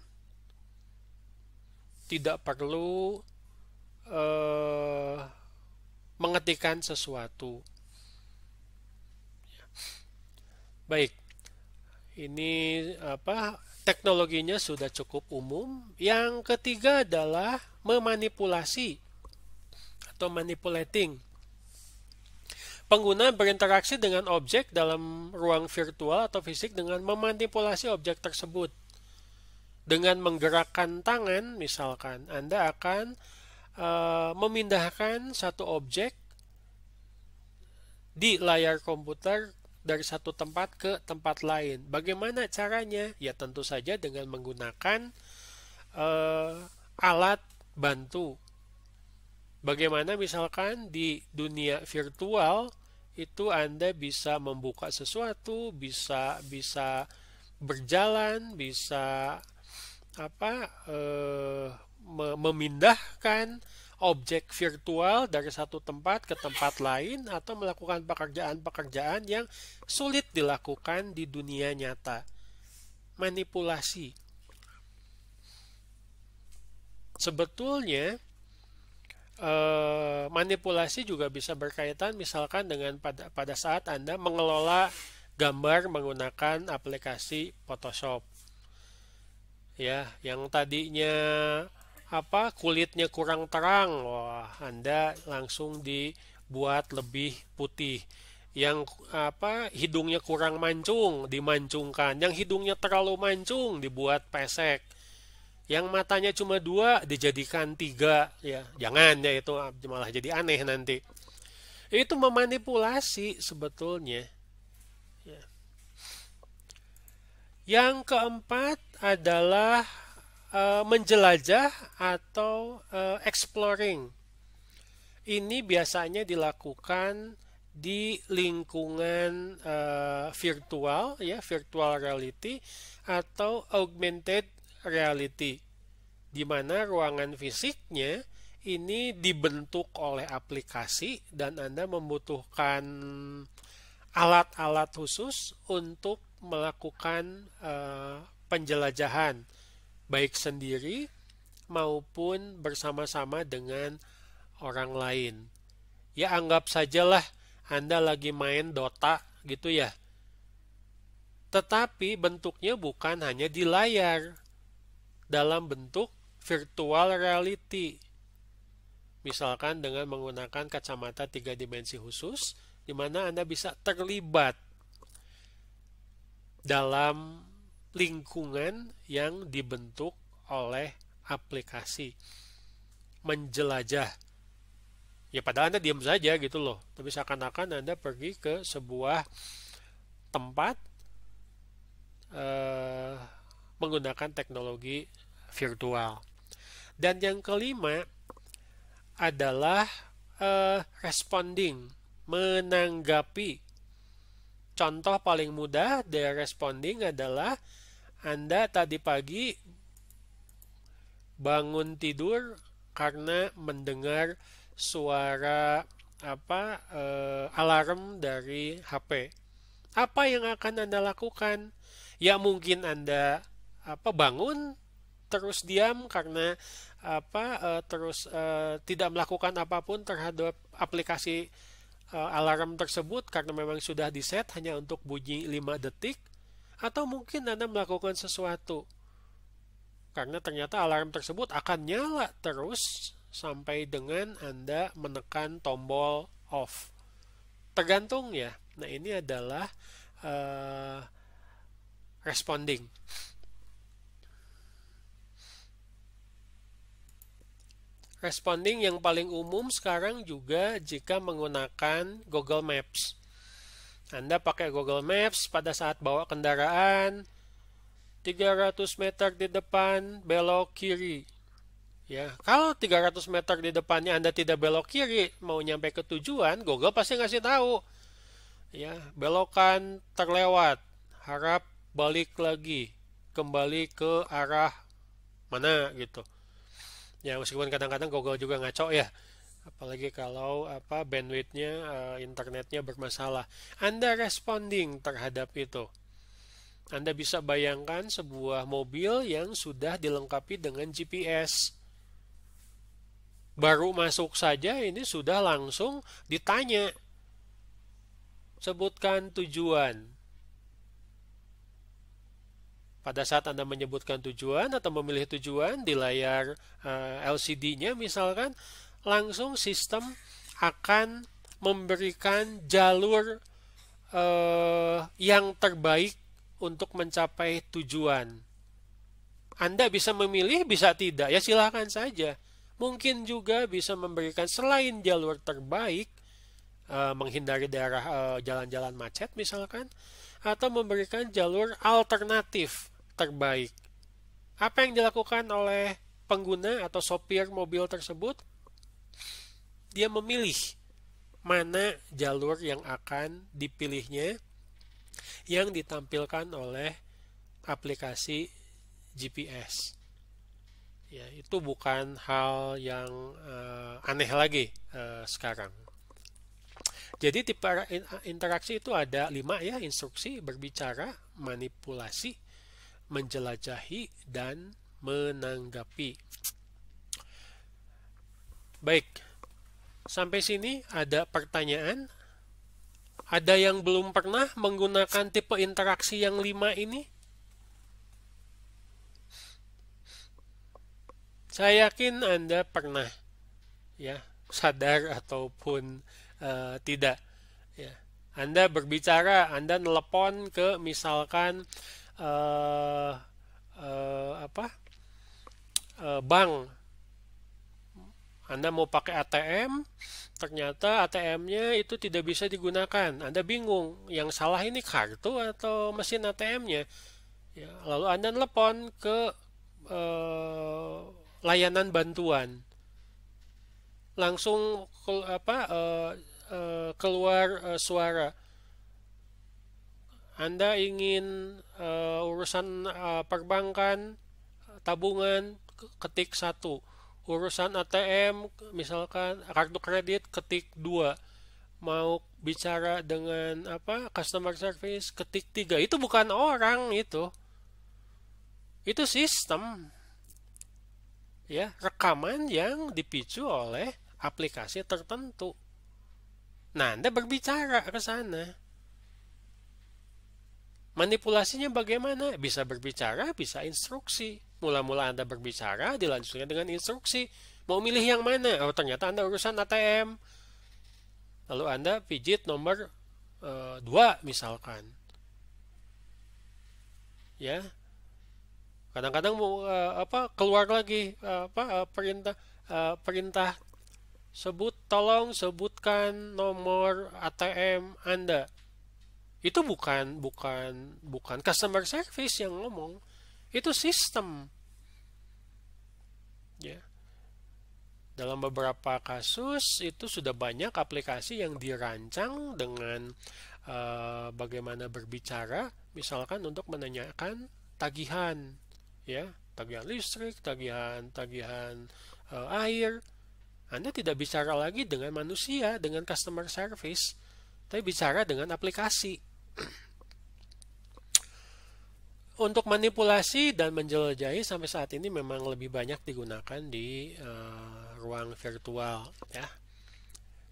Tidak perlu uh, mengetikkan sesuatu. Baik. Ini apa? Teknologinya sudah cukup umum. Yang ketiga adalah memanipulasi atau manipulating. Pengguna berinteraksi dengan objek dalam ruang virtual atau fisik dengan memanipulasi objek tersebut. Dengan menggerakkan tangan, misalkan Anda akan Eh, memindahkan satu objek di layar komputer dari satu tempat ke tempat lain. Bagaimana caranya? Ya tentu saja dengan menggunakan uh, alat bantu. Bagaimana misalkan di dunia virtual itu Anda bisa membuka sesuatu, bisa bisa berjalan, bisa apa eh, memindahkan objek virtual dari satu tempat ke tempat lain atau melakukan pekerjaan-pekerjaan yang sulit dilakukan di dunia nyata. Manipulasi. Sebetulnya eh, manipulasi juga bisa berkaitan misalkan dengan pada pada saat Anda mengelola gambar menggunakan aplikasi Photoshop. Ya, yang tadinya apa kulitnya kurang terang, wah Anda langsung dibuat lebih putih. Yang apa hidungnya kurang mancung dimancungkan, yang hidungnya terlalu mancung dibuat pesek. Yang matanya cuma dua dijadikan tiga, ya jangan ya itu malah jadi aneh nanti. Itu memanipulasi sebetulnya. Ya. Yang keempat adalah Eh, menjelajah atau uh, exploring. Ini biasanya dilakukan di lingkungan uh, virtual ya, virtual reality atau augmented reality. Di mana ruangan fisiknya ini dibentuk oleh aplikasi dan Anda membutuhkan alat-alat khusus untuk melakukan uh, penjelajahan baik sendiri maupun bersama-sama dengan orang lain. Ya anggap sajalah Anda lagi main Dota gitu ya. Tetapi bentuknya bukan hanya di layar. Dalam bentuk virtual reality. Misalkan dengan menggunakan kacamata tiga dimensi khusus di mana Anda bisa terlibat dalam lingkungan yang dibentuk oleh aplikasi menjelajah ya padahal anda diam saja gitu loh tapi seakan-akan anda pergi ke sebuah tempat eh, menggunakan teknologi virtual dan yang kelima adalah eh, responding menanggapi contoh paling mudah dari responding adalah anda tadi pagi bangun tidur karena mendengar suara apa e, alarm dari HP. Apa yang akan Anda lakukan? Ya mungkin Anda apa bangun terus diam karena apa e, terus e, tidak melakukan apapun terhadap aplikasi alarm tersebut karena memang sudah di set hanya untuk bunyi 5 detik atau mungkin Anda melakukan sesuatu karena ternyata alarm tersebut akan nyala terus sampai dengan Anda menekan tombol off. Tergantung ya. Nah, ini adalah uh, responding. Responding yang paling umum sekarang juga jika menggunakan Google Maps. Anda pakai Google Maps pada saat bawa kendaraan 300 meter di depan belok kiri. Ya, kalau 300 meter di depannya Anda tidak belok kiri mau nyampe ke tujuan, Google pasti ngasih tahu. Ya, belokan terlewat. Harap balik lagi kembali ke arah mana gitu. Ya, meskipun kadang-kadang Google juga ngaco ya apalagi kalau apa bandwidthnya uh, internetnya bermasalah Anda responding terhadap itu Anda bisa bayangkan sebuah mobil yang sudah dilengkapi dengan GPS baru masuk saja ini sudah langsung ditanya sebutkan tujuan pada saat Anda menyebutkan tujuan atau memilih tujuan di layar uh, eh, LCD-nya misalkan langsung sistem akan memberikan jalur eh, yang terbaik untuk mencapai tujuan. Anda bisa memilih, bisa tidak, ya silahkan saja. Mungkin juga bisa memberikan selain jalur terbaik, eh, menghindari daerah eh, jalan-jalan eh, macet misalkan, atau memberikan jalur alternatif terbaik. Apa yang dilakukan oleh pengguna atau sopir mobil tersebut? dia memilih mana jalur yang akan dipilihnya yang ditampilkan oleh aplikasi GPS. Ya, itu bukan hal yang uh, aneh lagi uh, sekarang. Jadi tipe interaksi itu ada lima ya instruksi berbicara, manipulasi, menjelajahi dan menanggapi. Baik, sampai sini ada pertanyaan? Ada yang belum pernah menggunakan tipe interaksi yang lima ini? Saya yakin Anda pernah ya, sadar ataupun uh, tidak ya. Anda berbicara, Anda nelpon ke misalkan uh, uh, apa? Uh, bank anda mau pakai ATM, ternyata ATM-nya itu tidak bisa digunakan. Anda bingung, yang salah ini kartu atau mesin ATM-nya. Ya, lalu Anda telepon ke eh, layanan bantuan. Langsung ke, apa eh, eh, keluar eh, suara. Anda ingin uh, urusan uh, perbankan, tabungan, ketik satu urusan ATM misalkan kartu kredit ketik dua mau bicara dengan apa customer service ketik tiga itu bukan orang itu itu sistem ya rekaman yang dipicu oleh aplikasi tertentu nah Anda berbicara ke sana manipulasinya bagaimana bisa berbicara bisa instruksi Mula-mula Anda berbicara, dilanjutkan dengan instruksi. Mau milih yang mana? Oh, ternyata Anda urusan ATM. Lalu Anda pijit nomor e, eh, 2 misalkan. Ya. Kadang-kadang mau e, apa keluar lagi e, apa e, perintah e, perintah sebut tolong sebutkan nomor ATM Anda. Itu bukan bukan bukan customer service yang ngomong itu sistem ya dalam beberapa kasus itu sudah banyak aplikasi yang dirancang dengan uh, bagaimana berbicara misalkan untuk menanyakan tagihan ya tagihan listrik tagihan tagihan uh, air anda tidak bicara lagi dengan manusia dengan customer service tapi bicara dengan aplikasi untuk manipulasi dan menjelajahi sampai saat ini memang lebih banyak digunakan di uh, ruang virtual ya.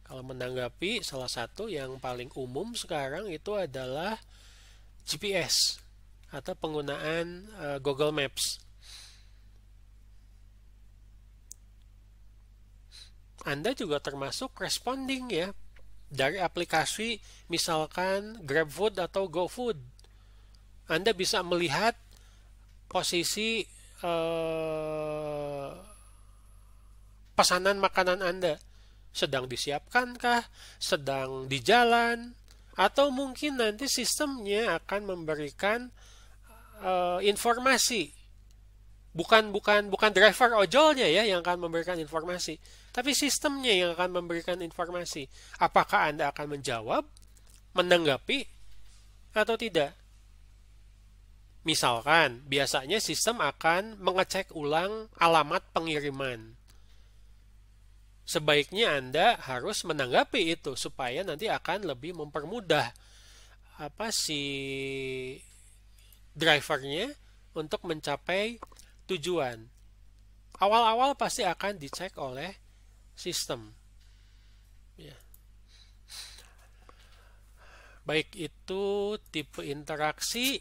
Kalau menanggapi salah satu yang paling umum sekarang itu adalah GPS atau penggunaan uh, Google Maps. Anda juga termasuk responding ya dari aplikasi misalkan GrabFood atau GoFood anda bisa melihat posisi eh, pesanan makanan Anda sedang disiapkankah, sedang di jalan, atau mungkin nanti sistemnya akan memberikan eh, informasi. Bukan bukan bukan driver ojolnya ya yang akan memberikan informasi, tapi sistemnya yang akan memberikan informasi. Apakah Anda akan menjawab, menanggapi atau tidak? Misalkan, biasanya sistem akan mengecek ulang alamat pengiriman. Sebaiknya Anda harus menanggapi itu supaya nanti akan lebih mempermudah apa si drivernya untuk mencapai tujuan. Awal-awal pasti akan dicek oleh sistem. Ya. Baik itu tipe interaksi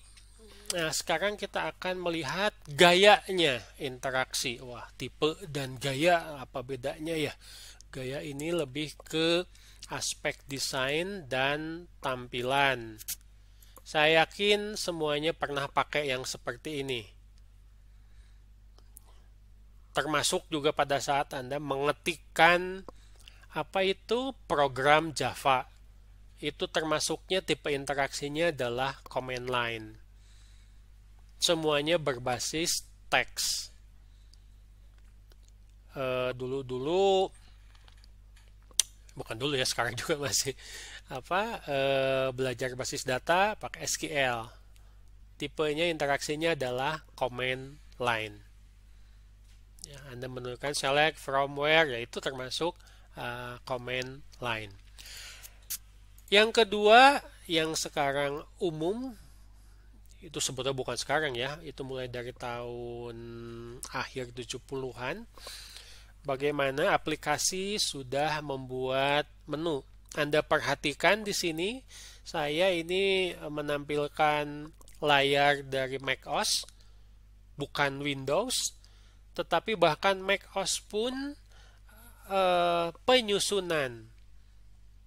Nah, sekarang kita akan melihat gayanya interaksi. Wah, tipe dan gaya apa bedanya ya? Gaya ini lebih ke aspek desain dan tampilan. Saya yakin semuanya pernah pakai yang seperti ini. Termasuk juga pada saat Anda mengetikkan apa itu program Java. Itu termasuknya tipe interaksinya adalah command line semuanya berbasis teks. Dulu-dulu, eh, bukan dulu ya, sekarang juga masih apa eh, belajar basis data pakai SQL. Tipenya interaksinya adalah command line. Ya, Anda menuliskan select from where, yaitu termasuk e, command line. Yang kedua, yang sekarang umum itu sebetulnya bukan sekarang ya, itu mulai dari tahun akhir 70-an. Bagaimana aplikasi sudah membuat menu. Anda perhatikan di sini, saya ini menampilkan layar dari Mac OS bukan Windows, tetapi bahkan Mac OS pun e, penyusunan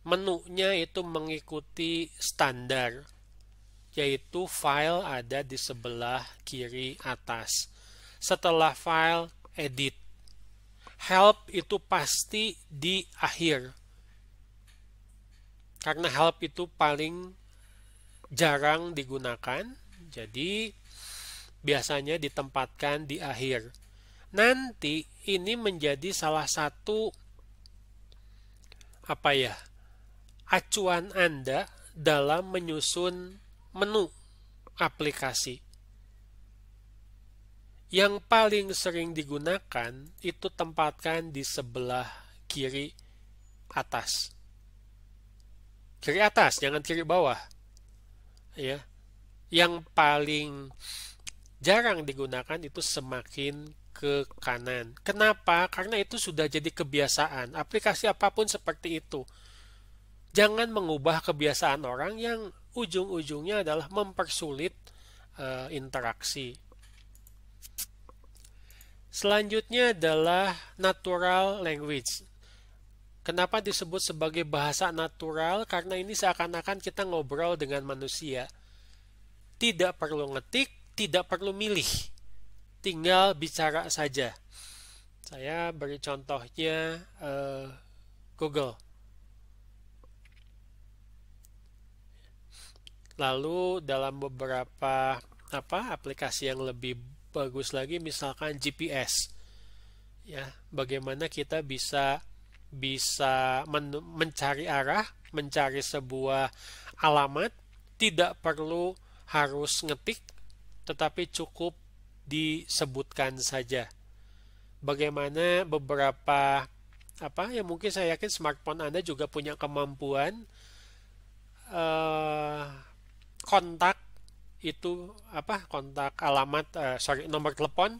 menunya itu mengikuti standar yaitu file ada di sebelah kiri atas. Setelah file, edit. Help itu pasti di akhir. Karena help itu paling jarang digunakan, jadi biasanya ditempatkan di akhir. Nanti ini menjadi salah satu apa ya? acuan Anda dalam menyusun menu aplikasi. Yang paling sering digunakan itu tempatkan di sebelah kiri atas. Kiri atas, jangan kiri bawah. Ya. Yang paling jarang digunakan itu semakin ke kanan. Kenapa? Karena itu sudah jadi kebiasaan. Aplikasi apapun seperti itu. Jangan mengubah kebiasaan orang yang ujung-ujungnya adalah mempersulit uh, interaksi. Selanjutnya adalah natural language. Kenapa disebut sebagai bahasa natural? Karena ini seakan-akan kita ngobrol dengan manusia. Tidak perlu ngetik, tidak perlu milih. Tinggal bicara saja. Saya beri contohnya uh, Google. Lalu dalam beberapa apa aplikasi yang lebih bagus lagi misalkan GPS. Ya, bagaimana kita bisa bisa men mencari arah, mencari sebuah alamat, tidak perlu harus ngetik tetapi cukup disebutkan saja. Bagaimana beberapa apa ya mungkin saya yakin smartphone Anda juga punya kemampuan uh, kontak itu apa kontak alamat uh, sorry nomor telepon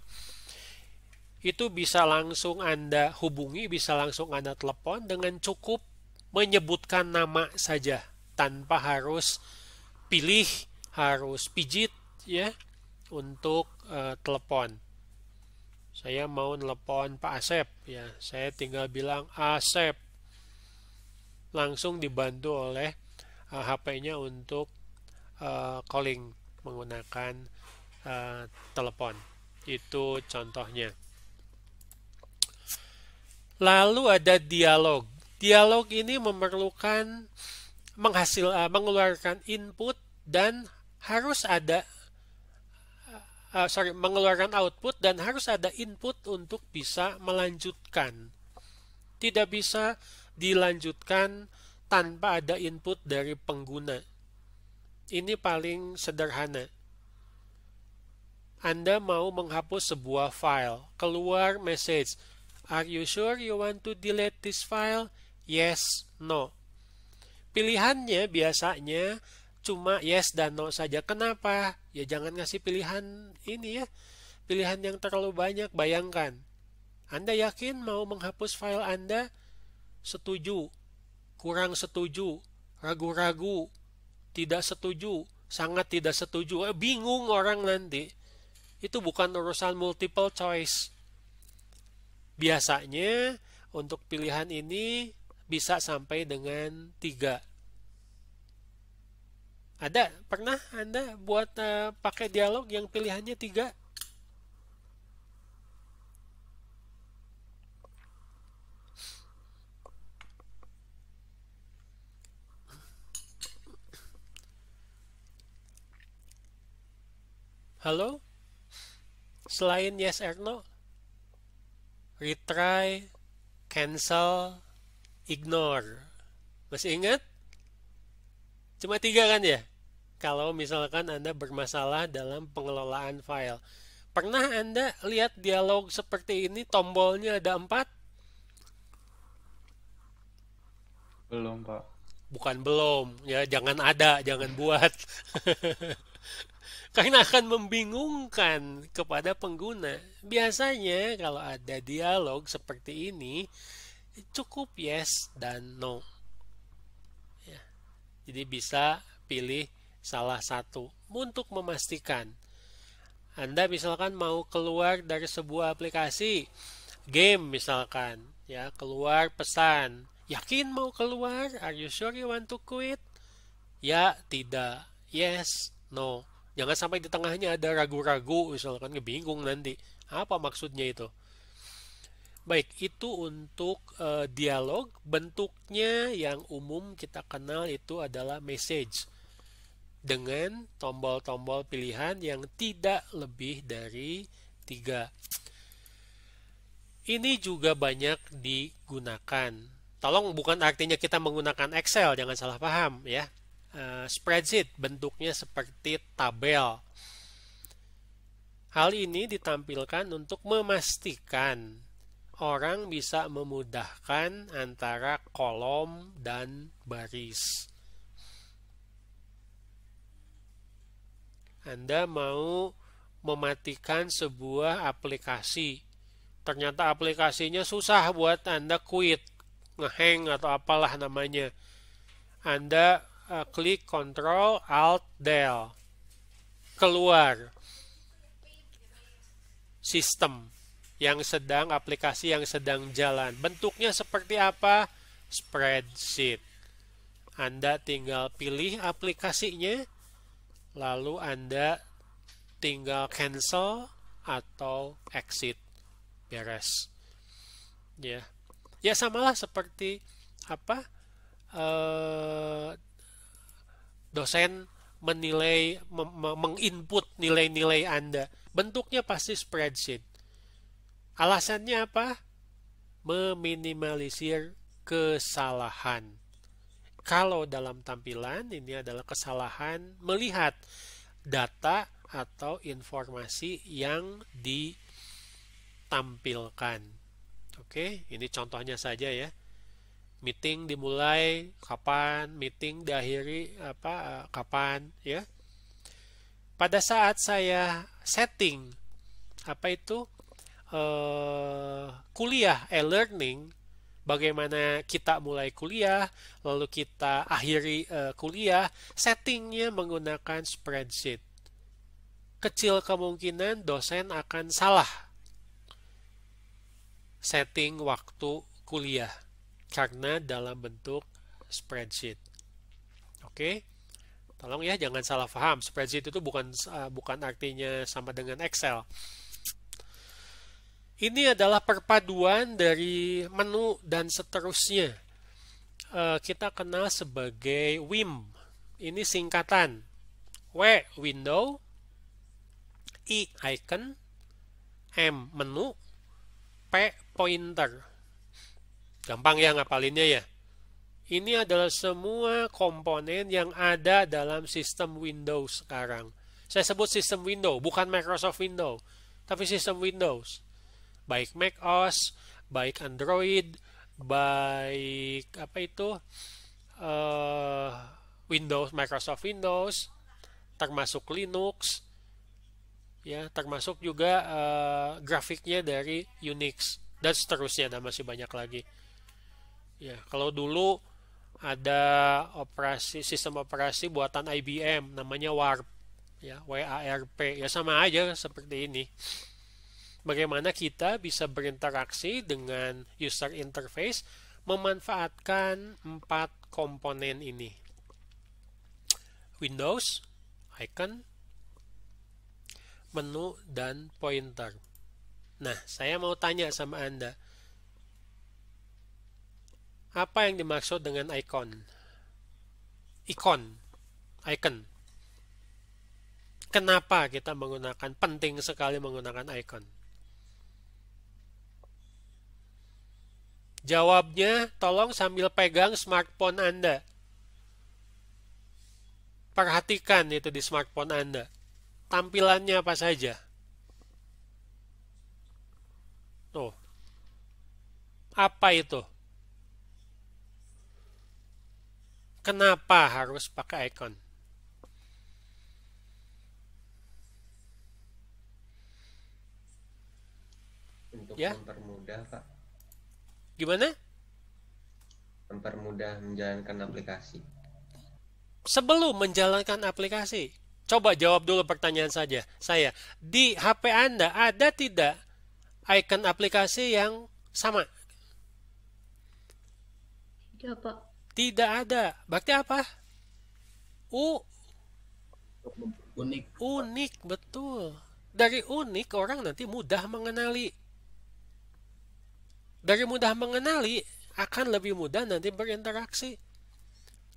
itu bisa langsung Anda hubungi, bisa langsung Anda telepon dengan cukup menyebutkan nama saja tanpa harus pilih, harus pijit ya untuk uh, telepon. Saya mau telepon Pak Asep ya. Saya tinggal bilang Asep. Langsung dibantu oleh uh, HP-nya untuk uh, calling menggunakan uh, telepon. Itu contohnya. Lalu ada dialog. Dialog ini memerlukan menghasil uh, mengeluarkan input dan harus ada uh, sorry mengeluarkan output dan harus ada input untuk bisa melanjutkan. Tidak bisa dilanjutkan tanpa ada input dari pengguna. Ini paling sederhana. Anda mau menghapus sebuah file, keluar message, Are you sure you want to delete this file? Yes, no. Pilihannya biasanya cuma yes dan no saja. Kenapa? Ya jangan ngasih pilihan ini ya. Pilihan yang terlalu banyak, bayangkan. Anda yakin mau menghapus file Anda? Setuju, kurang setuju, ragu-ragu, tidak setuju, sangat tidak setuju, eh, bingung orang nanti. Itu bukan urusan multiple choice. Biasanya untuk pilihan ini bisa sampai dengan tiga. Ada pernah Anda buat uh, pakai dialog yang pilihannya tiga? Halo? Selain yes or no? Retry, cancel, ignore. Masih ingat? Cuma tiga kan ya? Kalau misalkan Anda bermasalah dalam pengelolaan file. Pernah Anda lihat dialog seperti ini? Tombolnya ada empat? Belum, Pak. Bukan belum. Ya, jangan ada, jangan buat. karena akan membingungkan kepada pengguna. Biasanya kalau ada dialog seperti ini cukup yes dan no. Ya. Jadi bisa pilih salah satu untuk memastikan. Anda misalkan mau keluar dari sebuah aplikasi game misalkan, ya keluar pesan, yakin mau keluar? Are you sure you want to quit? Ya, tidak. Yes, no. Jangan sampai di tengahnya ada ragu-ragu, misalkan ngebingung nanti. Apa maksudnya itu? Baik, itu untuk e, dialog. Bentuknya yang umum kita kenal itu adalah message dengan tombol-tombol pilihan yang tidak lebih dari tiga. Ini juga banyak digunakan. Tolong bukan artinya kita menggunakan Excel, jangan salah paham ya. Eh, spreadsheet bentuknya seperti tabel. Hal ini ditampilkan untuk memastikan orang bisa memudahkan antara kolom dan baris. Anda mau mematikan sebuah aplikasi. Ternyata aplikasinya susah buat Anda quit, ngeheng atau apalah namanya. Anda Eh, klik Ctrl Alt Del keluar sistem yang sedang aplikasi yang sedang jalan. Bentuknya seperti apa? Spreadsheet. Anda tinggal pilih aplikasinya lalu Anda tinggal cancel atau exit. Beres. Ya. Ya samalah seperti apa? eh dosen menilai menginput nilai-nilai Anda. Bentuknya pasti spreadsheet. Alasannya apa? Meminimalisir kesalahan. Kalau dalam tampilan ini adalah kesalahan melihat data atau informasi yang ditampilkan. Oke, ini contohnya saja ya meeting dimulai kapan, meeting diakhiri apa kapan ya. Pada saat saya setting apa itu eh, kuliah e-learning eh, bagaimana kita mulai kuliah, lalu kita akhiri eh, kuliah, settingnya menggunakan spreadsheet. Kecil kemungkinan dosen akan salah setting waktu kuliah karena dalam bentuk spreadsheet. Oke. Okay? Tolong ya jangan salah paham. Spreadsheet itu bukan uh, bukan artinya sama dengan Excel. Ini adalah perpaduan dari menu dan seterusnya. Uh, kita kenal sebagai WIM. Ini singkatan. W window, I icon, M menu, P pointer. Gampang ya ngapalinnya ya. Ini adalah semua komponen yang ada dalam sistem Windows sekarang. Saya sebut sistem Windows, bukan Microsoft Windows, tapi sistem Windows. Baik Mac OS, baik Android, baik apa itu uh, Windows, Microsoft Windows, termasuk Linux, ya termasuk juga uh, grafiknya dari Unix dan seterusnya dan masih banyak lagi. Ya, kalau dulu ada operasi sistem operasi buatan IBM namanya WARP ya WARP ya sama aja seperti ini bagaimana kita bisa berinteraksi dengan user interface memanfaatkan empat komponen ini Windows icon menu dan pointer nah saya mau tanya sama Anda apa yang dimaksud dengan icon? Icon, icon. Kenapa kita menggunakan penting sekali menggunakan icon? Jawabnya, tolong sambil pegang smartphone Anda. Perhatikan itu di smartphone Anda. Tampilannya apa saja? Tuh. Apa itu? Kenapa harus pakai icon? Untuk ya? mempermudah, Pak. Gimana? Mempermudah menjalankan aplikasi. Sebelum menjalankan aplikasi, coba jawab dulu pertanyaan saja. Saya, di HP Anda ada tidak icon aplikasi yang sama? Tidak, Pak. Tidak ada. Berarti apa? U unik. Unik, betul. Dari unik orang nanti mudah mengenali. Dari mudah mengenali akan lebih mudah nanti berinteraksi.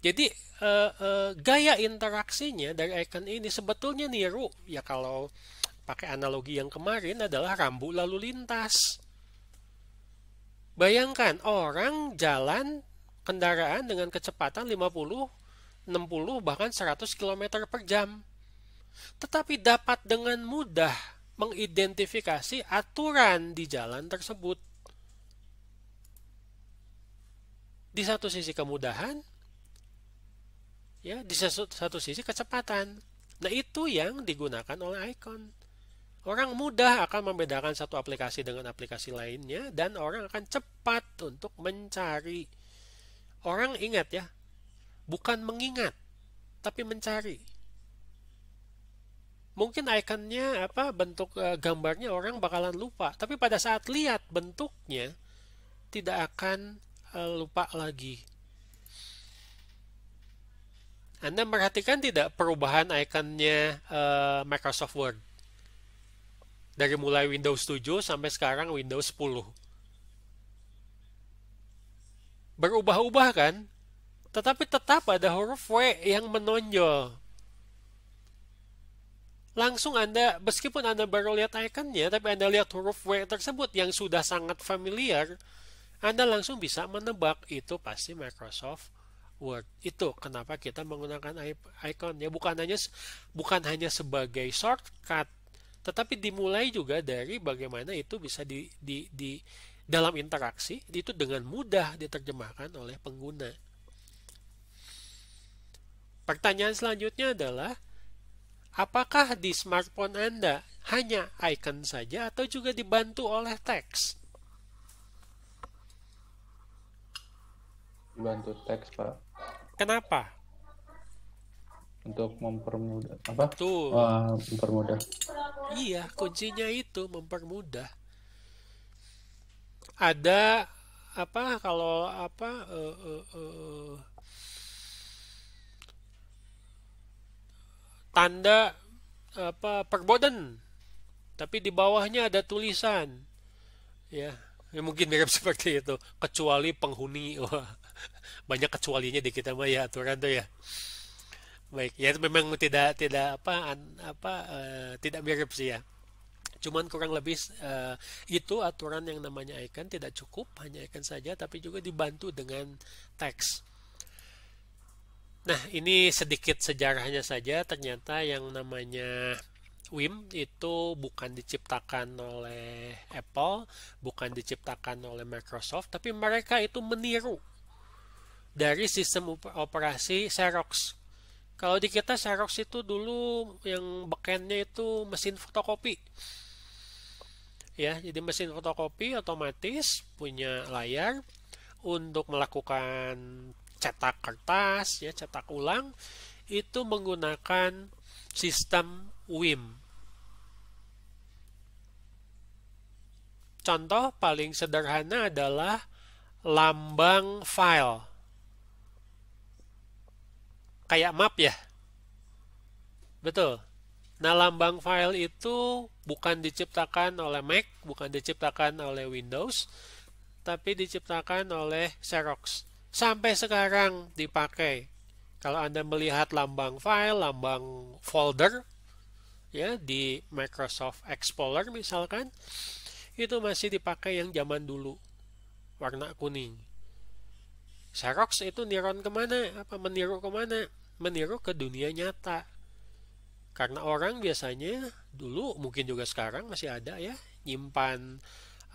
Jadi eh, eh, gaya interaksinya dari icon ini sebetulnya niru ya kalau pakai analogi yang kemarin adalah rambu lalu lintas. Bayangkan orang jalan kendaraan dengan kecepatan 50, 60, bahkan 100 km per jam. Tetapi dapat dengan mudah mengidentifikasi aturan di jalan tersebut. Di satu sisi kemudahan, ya di satu sisi kecepatan. Nah itu yang digunakan oleh ikon. Orang mudah akan membedakan satu aplikasi dengan aplikasi lainnya dan orang akan cepat untuk mencari Orang ingat ya, bukan mengingat, tapi mencari. Mungkin ikonnya apa bentuk eh, gambarnya orang bakalan lupa, tapi pada saat lihat bentuknya tidak akan eh, lupa lagi. Anda perhatikan tidak perubahan ikonnya eh, Microsoft Word dari mulai Windows 7 sampai sekarang Windows 10? berubah-ubah kan? Tetapi tetap ada huruf W yang menonjol. Langsung Anda, meskipun Anda baru lihat ikonnya, tapi Anda lihat huruf W tersebut yang sudah sangat familiar, Anda langsung bisa menebak itu pasti Microsoft Word. Itu kenapa kita menggunakan icon ya bukan hanya bukan hanya sebagai shortcut, tetapi dimulai juga dari bagaimana itu bisa di, di, di dalam interaksi itu dengan mudah diterjemahkan oleh pengguna. Pertanyaan selanjutnya adalah apakah di smartphone Anda hanya icon saja atau juga dibantu oleh teks? Dibantu teks, Pak. Kenapa? Untuk mempermudah apa? Tuh. Ah, uh, mempermudah. Iya, kuncinya itu mempermudah ada apa kalau apa uh, uh, uh, tanda apa perboden tapi di bawahnya ada tulisan ya ya mungkin mirip seperti itu kecuali penghuni wah banyak kecualinya di kita mah ya aturan tuh ya baik ya itu memang tidak tidak apa an, apa uh, tidak mirip sih ya Cuman kurang lebih uh, itu aturan yang namanya icon tidak cukup hanya icon saja tapi juga dibantu dengan teks. Nah, ini sedikit sejarahnya saja ternyata yang namanya WIM itu bukan diciptakan oleh Apple, bukan diciptakan oleh Microsoft, tapi mereka itu meniru dari sistem operasi Xerox. Kalau di kita Xerox itu dulu yang bekennya itu mesin fotokopi ya jadi mesin fotokopi otomatis punya layar untuk melakukan cetak kertas ya cetak ulang itu menggunakan sistem WIM contoh paling sederhana adalah lambang file kayak map ya betul nah lambang file itu bukan diciptakan oleh Mac, bukan diciptakan oleh Windows, tapi diciptakan oleh Xerox. Sampai sekarang dipakai. Kalau Anda melihat lambang file, lambang folder ya di Microsoft Explorer misalkan, itu masih dipakai yang zaman dulu. Warna kuning. Xerox itu niron kemana? Apa meniru kemana? Meniru ke dunia nyata karena orang biasanya dulu mungkin juga sekarang masih ada ya nyimpan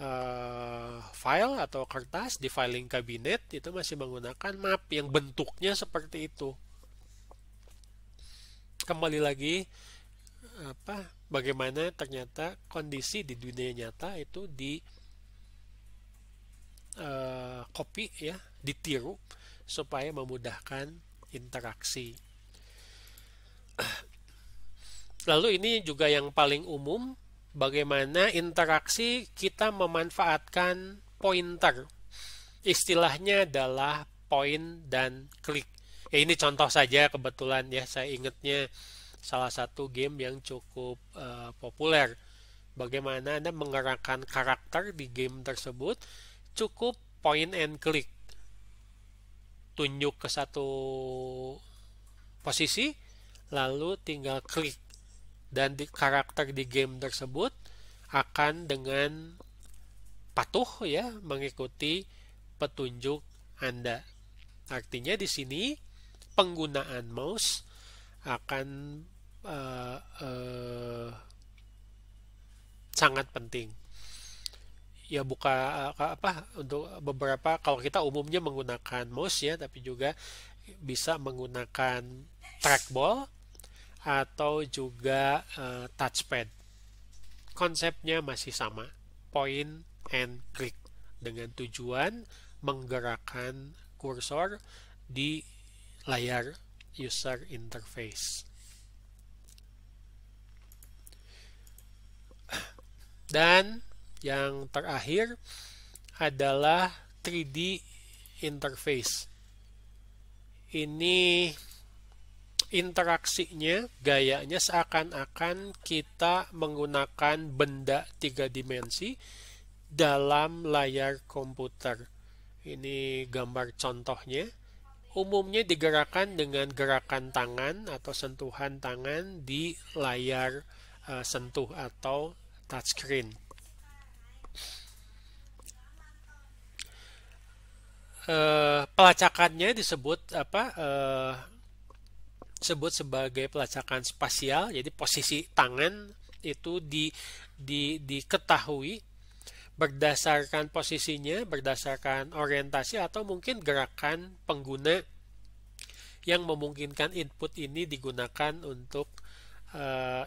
uh, file atau kertas di filing kabinet itu masih menggunakan map yang bentuknya seperti itu kembali lagi apa bagaimana ternyata kondisi di dunia nyata itu di uh, copy ya ditiru supaya memudahkan interaksi Lalu ini juga yang paling umum, bagaimana interaksi kita memanfaatkan pointer. Istilahnya adalah point dan klik. Ya ini contoh saja kebetulan ya saya ingatnya salah satu game yang cukup uh, populer. Bagaimana Anda menggerakkan karakter di game tersebut cukup point and click. Tunjuk ke satu posisi lalu tinggal klik dan di, karakter di game tersebut akan dengan patuh ya mengikuti petunjuk Anda. Artinya di sini penggunaan mouse akan uh, uh, sangat penting. Ya buka uh, apa untuk beberapa kalau kita umumnya menggunakan mouse ya, tapi juga bisa menggunakan trackball atau juga uh, touchpad. Konsepnya masih sama, point and click dengan tujuan menggerakkan kursor di layar user interface. Dan yang terakhir adalah 3D interface. Ini interaksinya, gayanya seakan-akan kita menggunakan benda tiga dimensi dalam layar komputer. Ini gambar contohnya. Umumnya digerakkan dengan gerakan tangan atau sentuhan tangan di layar uh, sentuh atau touchscreen. Uh, pelacakannya disebut apa? Uh, sebut sebagai pelacakan spasial. Jadi posisi tangan itu di, di, diketahui berdasarkan posisinya, berdasarkan orientasi atau mungkin gerakan pengguna yang memungkinkan input ini digunakan untuk e,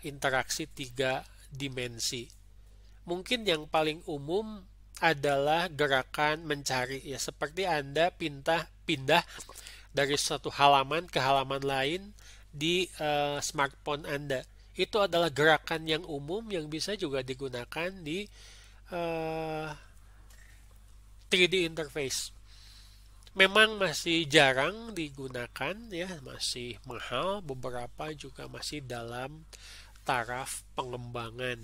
interaksi tiga dimensi. Mungkin yang paling umum adalah gerakan mencari ya seperti Anda pindah pindah dari satu halaman ke halaman lain di uh, smartphone Anda. Itu adalah gerakan yang umum yang bisa juga digunakan di uh, eh, 3D interface. Memang masih jarang digunakan ya, masih mahal, beberapa juga masih dalam taraf pengembangan.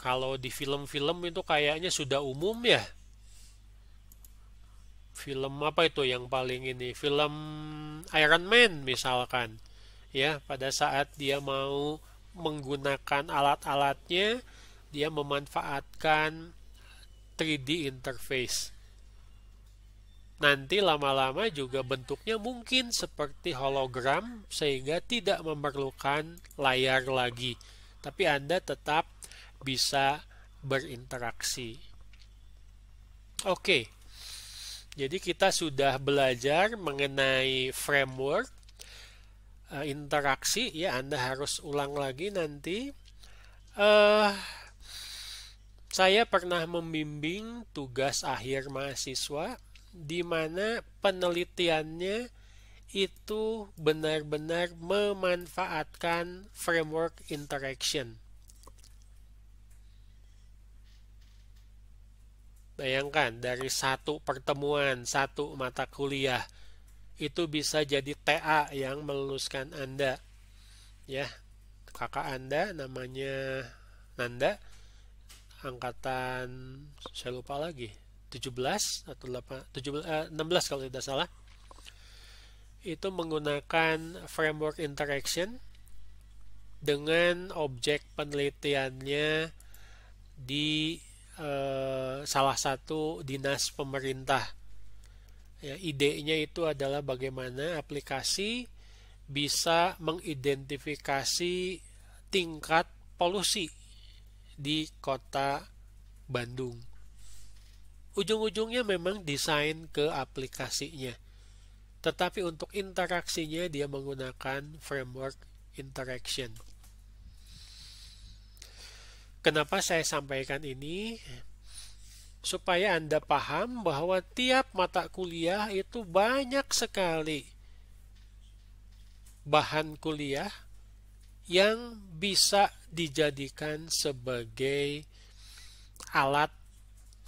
Kalau di film-film itu kayaknya sudah umum ya, film apa itu yang paling ini film Iron Man misalkan ya pada saat dia mau menggunakan alat-alatnya dia memanfaatkan 3D interface nanti lama-lama juga bentuknya mungkin seperti hologram sehingga tidak memerlukan layar lagi tapi Anda tetap bisa berinteraksi oke okay jadi kita sudah belajar mengenai framework eh, interaksi ya Anda harus ulang lagi nanti. Uh, saya pernah membimbing tugas akhir mahasiswa di mana penelitiannya itu benar-benar memanfaatkan framework interaction. Bayangkan dari satu pertemuan, satu mata kuliah itu bisa jadi TA yang meluluskan Anda. Ya, kakak Anda namanya Nanda angkatan saya lupa lagi 17 atau 8 17 eh, 16 kalau tidak salah itu menggunakan framework interaction dengan objek penelitiannya di Eh, salah satu dinas pemerintah. Ya, idenya itu adalah bagaimana aplikasi bisa mengidentifikasi tingkat polusi di kota Bandung. Ujung-ujungnya memang desain ke aplikasinya. Tetapi untuk interaksinya dia menggunakan framework interaction. Kenapa saya sampaikan ini? Supaya Anda paham bahwa tiap mata kuliah itu banyak sekali bahan kuliah yang bisa dijadikan sebagai alat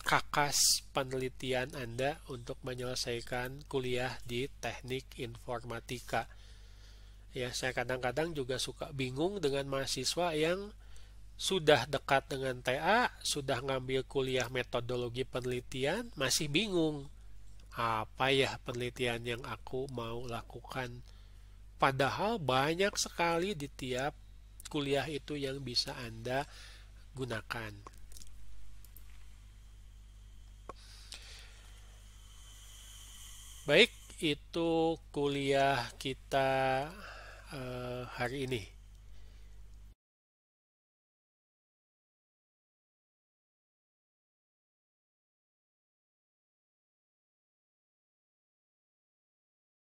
kakas penelitian Anda untuk menyelesaikan kuliah di teknik informatika. Ya, saya kadang-kadang juga suka bingung dengan mahasiswa yang sudah dekat dengan TA, sudah ngambil kuliah metodologi penelitian, masih bingung apa ya penelitian yang aku mau lakukan. Padahal banyak sekali di tiap kuliah itu yang bisa Anda gunakan. Baik, itu kuliah kita eh, hari ini.